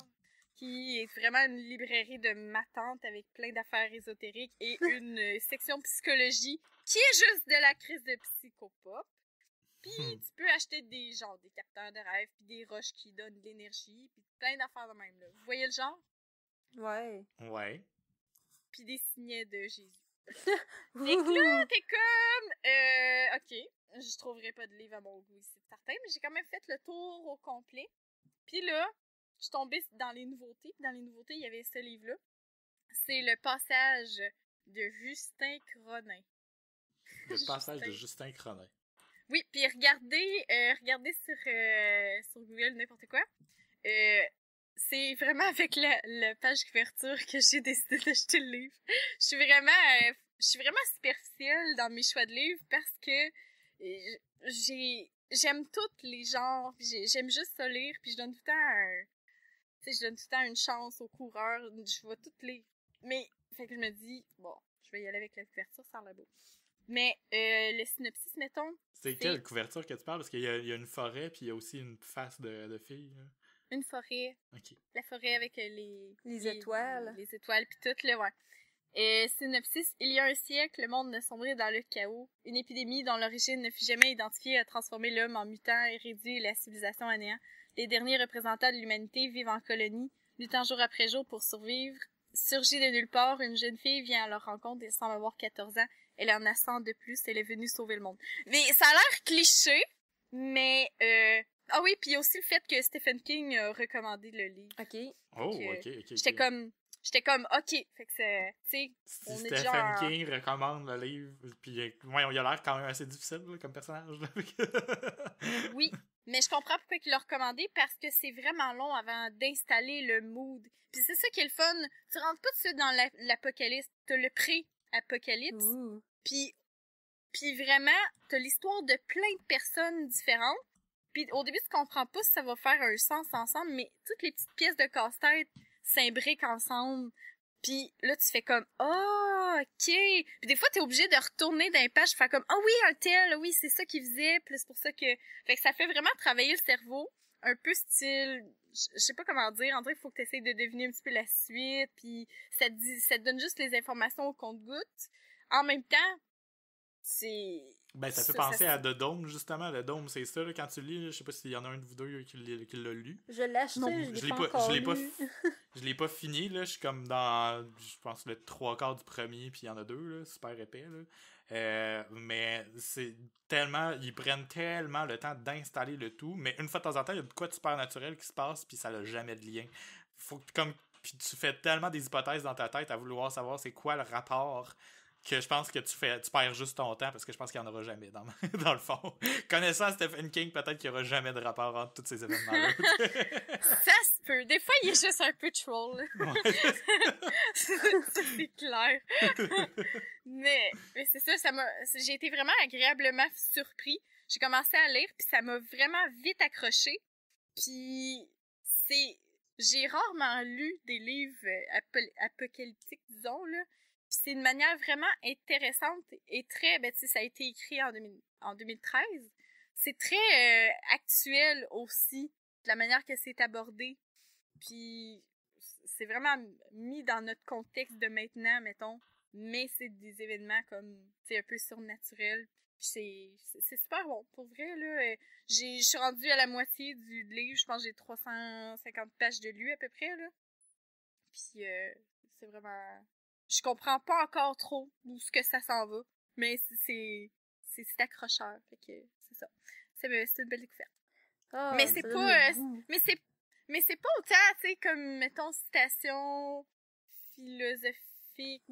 qui est vraiment une librairie de ma tante avec plein d'affaires ésotériques et une euh, section psychologie qui est juste de la crise de psychopop. Puis hmm. tu peux acheter des genre des capteurs de rêve, puis des roches qui donnent de l'énergie, puis plein d'affaires de même Vous voyez le genre Ouais. Ouais. Puis des signets de Jésus. Et là, t'es comme, euh, ok, je trouverai pas de livre à mon goût ici, certain, mais j'ai quand même fait le tour au complet. Puis là, je suis tombée dans les nouveautés. dans les nouveautés, il y avait ce livre-là. C'est le passage de Justin Cronin. Le passage de Justin Cronin. Oui, puis regardez, euh, regardez sur, euh, sur Google n'importe quoi. Euh, c'est vraiment avec la, page couverture que j'ai décidé d'acheter le livre. Je suis vraiment, je suis vraiment superficielle dans mes choix de livres parce que j'ai, j'aime tous les genres, j'aime juste ça lire, puis je donne tout le temps sais, je donne tout le temps une chance aux coureurs, je vois toutes les. Mais, fait que je me dis, bon, je vais y aller avec la couverture sans la beau. Mais euh, le synopsis, mettons. C'est quelle couverture que tu parles? Parce qu'il y, a une forêt, puis il y a aussi une face de, fille. Une forêt. OK. La forêt avec euh, les... Les étoiles. Les, étoiles, puis tout, le ouais. Et euh, synopsis, il y a un siècle, le monde ne sombrait dans le chaos. Une épidémie dont l'origine ne fut jamais identifiée a transformé l'homme en mutant et réduit la civilisation à néant. Les derniers représentants de l'humanité vivent en colonie, luttant jour après jour pour survivre. Surgit de nulle part, une jeune fille vient à leur rencontre et semble avoir 14 ans. Elle en a 100 de plus, elle est venue sauver le monde. Mais ça a l'air cliché, mais... Euh, ah oui, puis aussi le fait que Stephen King a recommandé le livre. OK. Oh, euh, OK, OK. J'étais comme... J'étais comme, OK, fait que c'est, tu sais, on est Stephen King recommande le livre, puis euh, ouais, il a l'air quand même assez difficile comme personnage. oui, mais je comprends pourquoi ils l'ont recommandé parce que c'est vraiment long avant d'installer le mood. Puis c'est ça qui est le fun. Tu rentres pas tout de suite dans l'apocalypse. T'as le pré-apocalypse. Puis, puis vraiment, t'as l'histoire de plein de personnes différentes. Puis au début, tu comprends pas si ça va faire un sens ensemble, mais toutes les petites pièces de casse-tête s'imbriquent ensemble. Puis là, tu fais comme Ah, oh, OK! Puis des fois, t'es obligé de retourner d'un page pages, faire comme Ah oh, oui, un tel, oui, c'est ça qu'il faisait. plus c'est pour ça que. Fait que ça fait vraiment travailler le cerveau, un peu style. Je sais pas comment dire. En il faut que tu de deviner un petit peu la suite. Puis ça te, dit, ça donne juste les informations au compte-goutte. En même temps, c'est ben, ça fait penser à The Dome, justement. The Dome, c'est ça, quand tu lis. Je sais pas s'il y en a un de vous deux euh, qui l'a lu. Je l'ai acheté, je, l'ai pas, je l'ai pas, l'ai pas fini, là. Je suis comme dans, je pense, le trois quarts du premier, puis il y en a deux, là, super épais, là. Euh, mais c'est tellement, ils prennent tellement le temps d'installer le tout, mais une fois de temps en temps, il y a de quoi de super naturel qui se passe, puis ça n'a jamais de lien. Faut comme, puis tu fais tellement des hypothèses dans ta tête à vouloir savoir c'est quoi le rapport que je pense que tu fais tu perds juste ton temps parce que je pense qu'il n'y en aura jamais dans, dans le fond. Connaissant Stephen King, peut-être qu'il n'y aura jamais de rapport entre tous ces événements-là. ça se peut. Des fois, il est juste un peu troll. c'est clair. mais, c'est ça, j'ai été vraiment agréablement surpris. J'ai commencé à lire puis ça m'a vraiment vite accroché. Puis c'est j'ai rarement lu des livres apocalyptiques, disons là c'est une manière vraiment intéressante et très, ben, tu sais, ça a été écrit en, 2013. C'est très euh, actuel aussi, de la manière que c'est abordé. Puis c'est vraiment mis dans notre contexte de maintenant, mettons. Mais c'est des événements comme, c'est un peu surnaturel. C'est super bon. Pour vrai, là, euh, je suis rendue à la moitié du livre. Je pense que j'ai 350 pages de lu à peu près, là. Puis euh, c'est vraiment je comprends pas encore trop où ce que ça s'en va, mais c'est c'est accrocheur, fait que c'est ça. C'est une belle découverte. Ah, mais c'est pas euh, mais c'est mais c'est pas autant, tu comme, mettons, citation philosophique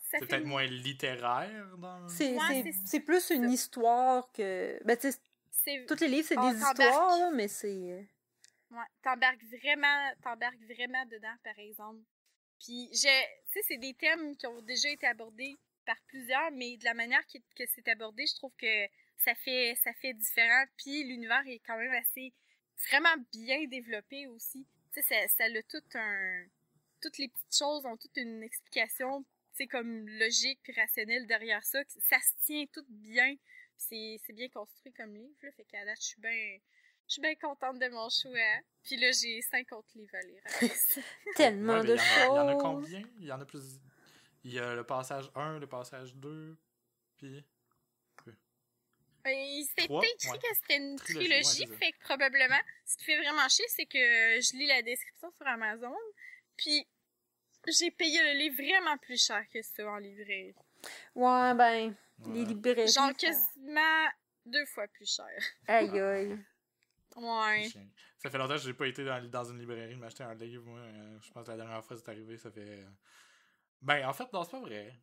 C'est peut-être moins littéraire dans... C'est plus une histoire que... Ben, tu sais, tous les livres, c'est des histoires, mais c'est... Euh, ouais, t'embarques vraiment, vraiment dedans, par exemple. Puis, je, tu sais, c'est des thèmes qui ont déjà été abordés par plusieurs, mais de la manière que, c'est abordé, je trouve que ça fait, ça fait différent. Puis, l'univers est quand même assez, vraiment bien développé aussi. Tu sais, ça, ça a tout un, toutes les petites choses ont toute une explication, tu sais, comme logique puis rationnelle derrière ça. Ça se tient tout bien. puis C'est bien construit comme livre, là. Fait qu'à date, je suis bien je suis bien contente de mon choix. Puis là, j'ai 50 livres à lire. Tellement de choses. Il y en a combien? Il y en a plus. Il y a le passage 1, le passage 2, puis. Ben, il s'est dit que c'était une trilogie, fait que probablement, ce qui fait vraiment chier, c'est que je lis la description sur Amazon, puis j'ai payé le livre vraiment plus cher que ça en livret. Ouais, ben, les librairies. Genre quasiment deux fois plus cher. Aïe aïe. Ouais. Ça fait longtemps que j'ai pas été dans, une librairie m'acheter un livre. Moi, euh, je pense que la dernière fois que c'est arrivé, ça fait. Euh, ben, en fait, non, c'est pas vrai.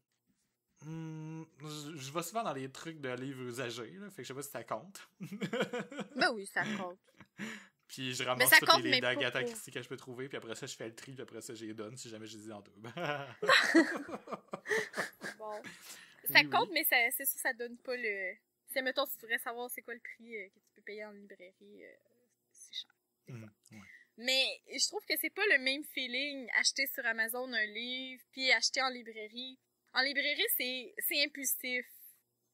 Hmm, je, vais souvent dans les trucs de livres usagés, là, fait que je sais pas si ça compte. ben oui, ça compte. Puis je ramasse toutes compte, les d'Agatha Christie que je peux trouver, puis après ça, je fais le tri, puis après ça, je les donne si jamais je les ai en deux. bon. Ça compte, mais c'est sûr, ça donne pas le. c'est mettons, tu voudrais savoir c'est quoi le prix euh, payer en librairie, euh, c'est cher. Hmm, mais je trouve que c'est pas le même feeling acheter sur Amazon un livre puis acheter en librairie. En librairie, c'est, impulsif.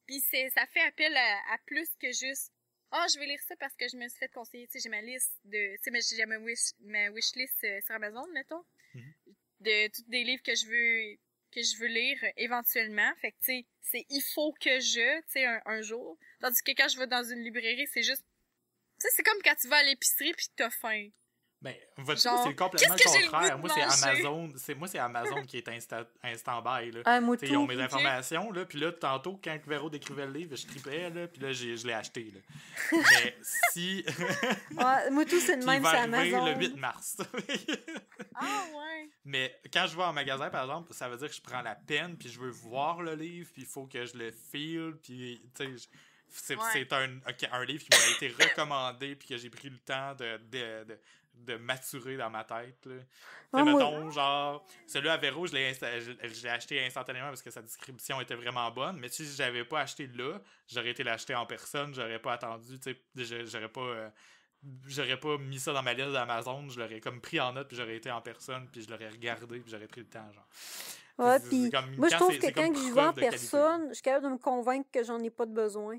Puis ça fait appel à, plus que juste oh, je vais lire ça parce que je me suis fait conseiller. Tu sais, j'ai ma liste de. Tu sais, j'ai ma wish, list euh, sur Amazon, mettons. Mhm. De tous des livres que je veux que je veux lire euh, éventuellement. Fait que, tu sais, c'est il faut que je, tu sais, un, jour. Tandis que quand je vais dans une librairie, c'est juste. Tu sais, c'est comme quand tu vas à l'épicerie puis t'as faim. Ben, c'est complètement le contraire. moi, c'est Amazon. moi, c'est Amazon qui est instant by. Là. ils ont mes informations. Là, puis là, tantôt, quand Véro décrivait le livre, je tripais. Là, puis là, je l'ai acheté. Mais si. moi, tout, c'est le même, c'est Amazon. le 8 mars. ah, ouais. Mais quand je vais en magasin, par exemple, ça veut dire que je prends la peine, puis je veux voir le livre, puis il faut que je le feel. Puis, c'est un, livre qui m'a été recommandé, puis que j'ai pris le temps de de maturer dans ma tête. Là. genre, celui à Véro, je l'ai acheté instantanément parce que sa description était vraiment bonne. Mais si j'avais pas acheté là, j'aurais été l'acheter en personne, j'aurais pas attendu, j'aurais pas. Euh, j'aurais pas mis ça dans ma liste d'Amazon, je l'aurais comme pris en note, puis j'aurais été en personne, puis je l'aurais regardé, puis j'aurais pris le temps, genre. moi, je trouve que quand, je vois en personne, je suis capable de me convaincre que j'en ai pas de besoin.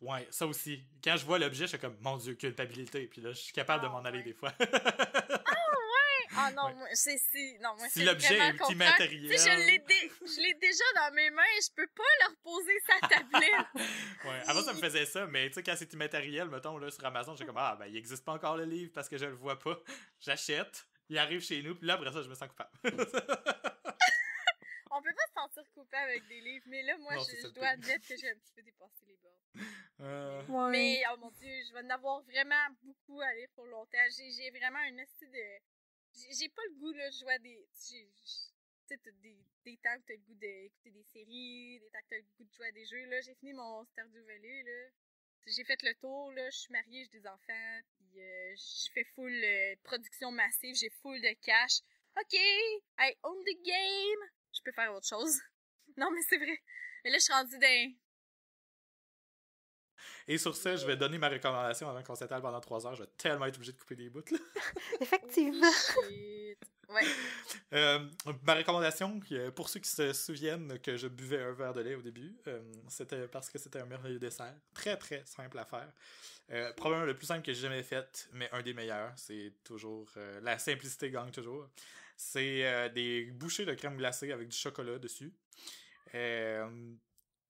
Ouais, ça aussi. Quand je vois l'objet, je suis comme, mon Dieu, culpabilité. Puis là, je suis capable de ah m'en aller des fois. Ah ouais ah non, ouais. c'est si. Non, moi, c'est l'objet est immatériel. Puis je l'ai, je l'ai déjà dans mes mains, je peux pas le reposer sur la tablette. ouais, avant ça me faisait ça, mais tu sais, quand c'est immatériel, mettons, là, sur Amazon, je suis comme, ah, ben, il existe pas encore le livre parce que je le vois pas. J'achète, il arrive chez nous, puis là, après ça, je me sens coupable. on peut pas se sentir coupé avec des livres, mais là, moi, je, dois admettre que j'ai un petit peu dépassé les bords. Euh, mais, oh mon Dieu, je vais en avoir vraiment beaucoup à lire pour longtemps. J'ai vraiment un style de... J'ai pas le goût, là, je vois des... Tu sais, des, des temps que t'as le goût d'écouter des séries, des temps que t'as le goût de jouer à des jeux. Là, j'ai fini mon Stardew Valley, là. J'ai fait le tour, là, je suis mariée, j'ai des enfants, puis euh, je fais full euh, production massive, j'ai full de cash. OK, I own the game faire autre chose. Non, mais c'est vrai. Mais là, je suis rendue d'un. Et sur ça, je vais donner ma recommandation avant qu'on s'étale pendant trois heures. Je vais tellement être obligé de couper des bouts. Là. Effectivement. Oh, euh, ma recommandation, pour ceux qui se souviennent que je buvais un verre de lait au début, euh, c'était parce que c'était un merveilleux dessert. Très, très simple à faire. Euh, probablement le plus simple que j'ai jamais fait, mais un des meilleurs. C'est toujours... la simplicité gagne toujours. C'est euh, des bouchées de crème glacée avec du chocolat dessus.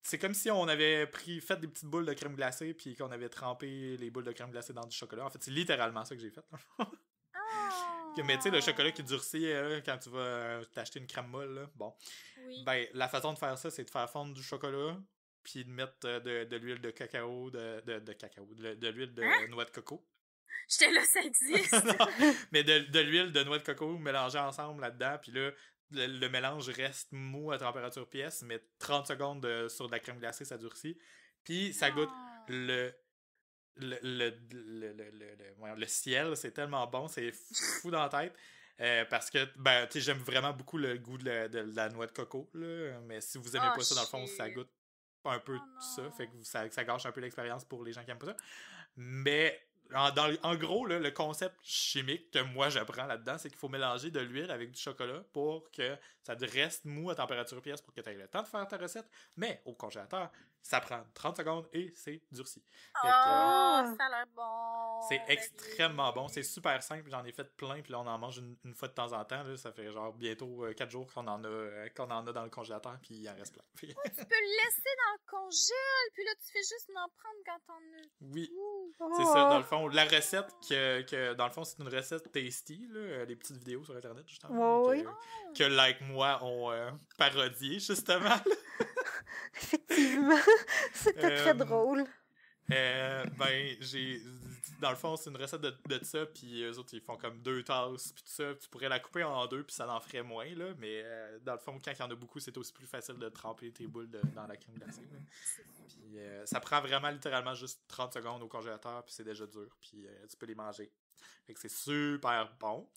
c'est comme si on avait pris, fait des petites boules de crème glacée puis qu'on avait trempé les boules de crème glacée dans du chocolat. En fait, c'est littéralement ça que j'ai fait. Mais tu sais, le chocolat qui durcit euh, quand tu vas t'acheter une crème molle, bon. Ben, la façon de faire ça, c'est de faire fondre du chocolat, puis de mettre euh, de, l'huile de cacao, de, de, cacao, de, l'huile de hein? noix de coco. J'étais là, ça existe. mais de, de l'huile de noix de coco mélangée ensemble là-dedans, puis là, le, mélange reste mou à température pièce, mais 30 secondes sur de la crème glacée, ça durcit. Puis ça goûte ah! le, le, le, le, ciel, c'est tellement bon, c'est fou dans la tête. Euh, parce que ben, j'aime vraiment beaucoup le goût de la, noix de coco, là, mais si vous aimez ah, pas ça, dans le fond, ça goûte un peu oh tout ça, fait que ça, ça gâche un peu l'expérience pour les gens qui aiment pas ça. Mais en, gros, le concept chimique que moi j'apprends là-dedans, c'est qu'il faut mélanger de l'huile avec du chocolat pour que ça reste mou à température pièce pour que tu aies le temps de faire ta recette. Mais au congélateur, ça prend 30 secondes et c'est durci. Oh, ah! ça a l'air bon! C'est ben extrêmement bon. C'est super simple. J'en ai fait plein. Puis là, on en mange une, fois de temps en temps. Ça fait genre bientôt 4 euh, jours qu'on en, a, euh, qu'on en a dans le congélateur. Puis il en reste plein. tu peux le laisser dans le congélateur Puis là, tu fais juste en prendre quand t'en as. Oui. C'est ça, dans le oh! fond. La recette, que, que dans le fond, c'est une recette tasty. Là, euh, les petites vidéos sur Internet, justement. que, oui. que, Like Moi ont euh, parodié, justement. Effectivement. C'était très euh, drôle. Euh, ben, j'ai. Dans le fond, c'est une recette de, de ça, puis eux autres, ils font comme deux tasses, puis tout ça. Tu pourrais la couper en deux, puis ça en ferait moins, là. Mais euh, dans le fond, quand il y en a beaucoup, c'est aussi plus facile de tremper tes boules dans la crème glacée. ça prend vraiment littéralement juste 30 secondes au congélateur, puis c'est déjà dur, puis tu peux les manger. Fait que c'est super bon.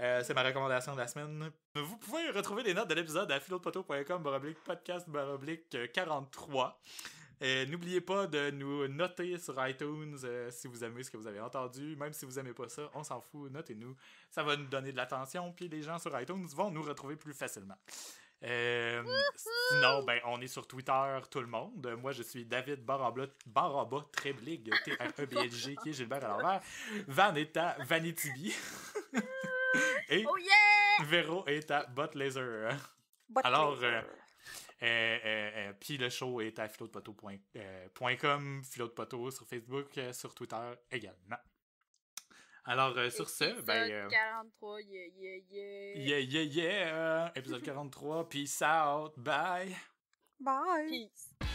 Euh, c'est ma recommandation de la semaine. Vous pouvez retrouver les notes de l'épisode à philodpoto.com baroblique podcast baroblique 43. Euh, n'oubliez pas de nous noter sur iTunes euh, si vous aimez ce que vous avez entendu. Même si vous aimez pas ça, on s'en fout, notez-nous. Ça va nous donner de l'attention, puis les gens sur iTunes vont nous retrouver plus facilement. Euh, sinon, ben, on est sur Twitter, tout le monde. Moi, je suis David Barabla, Baraba Treblig, T-R-E-B-L-G, qui est Gilbert à l'envers. Van est à Vanitibi. Et oh yeah! Véro est à Bot Laser. Alors, euh, euh, euh, euh, puis le show est à philodepoteau.com, sur Facebook, sur Twitter également. Alors, sur ce, ben. Épisode 43, yeah, yeah, yeah. Yeah, yeah, yeah. épisode 43, peace out, bye. Bye. Peace.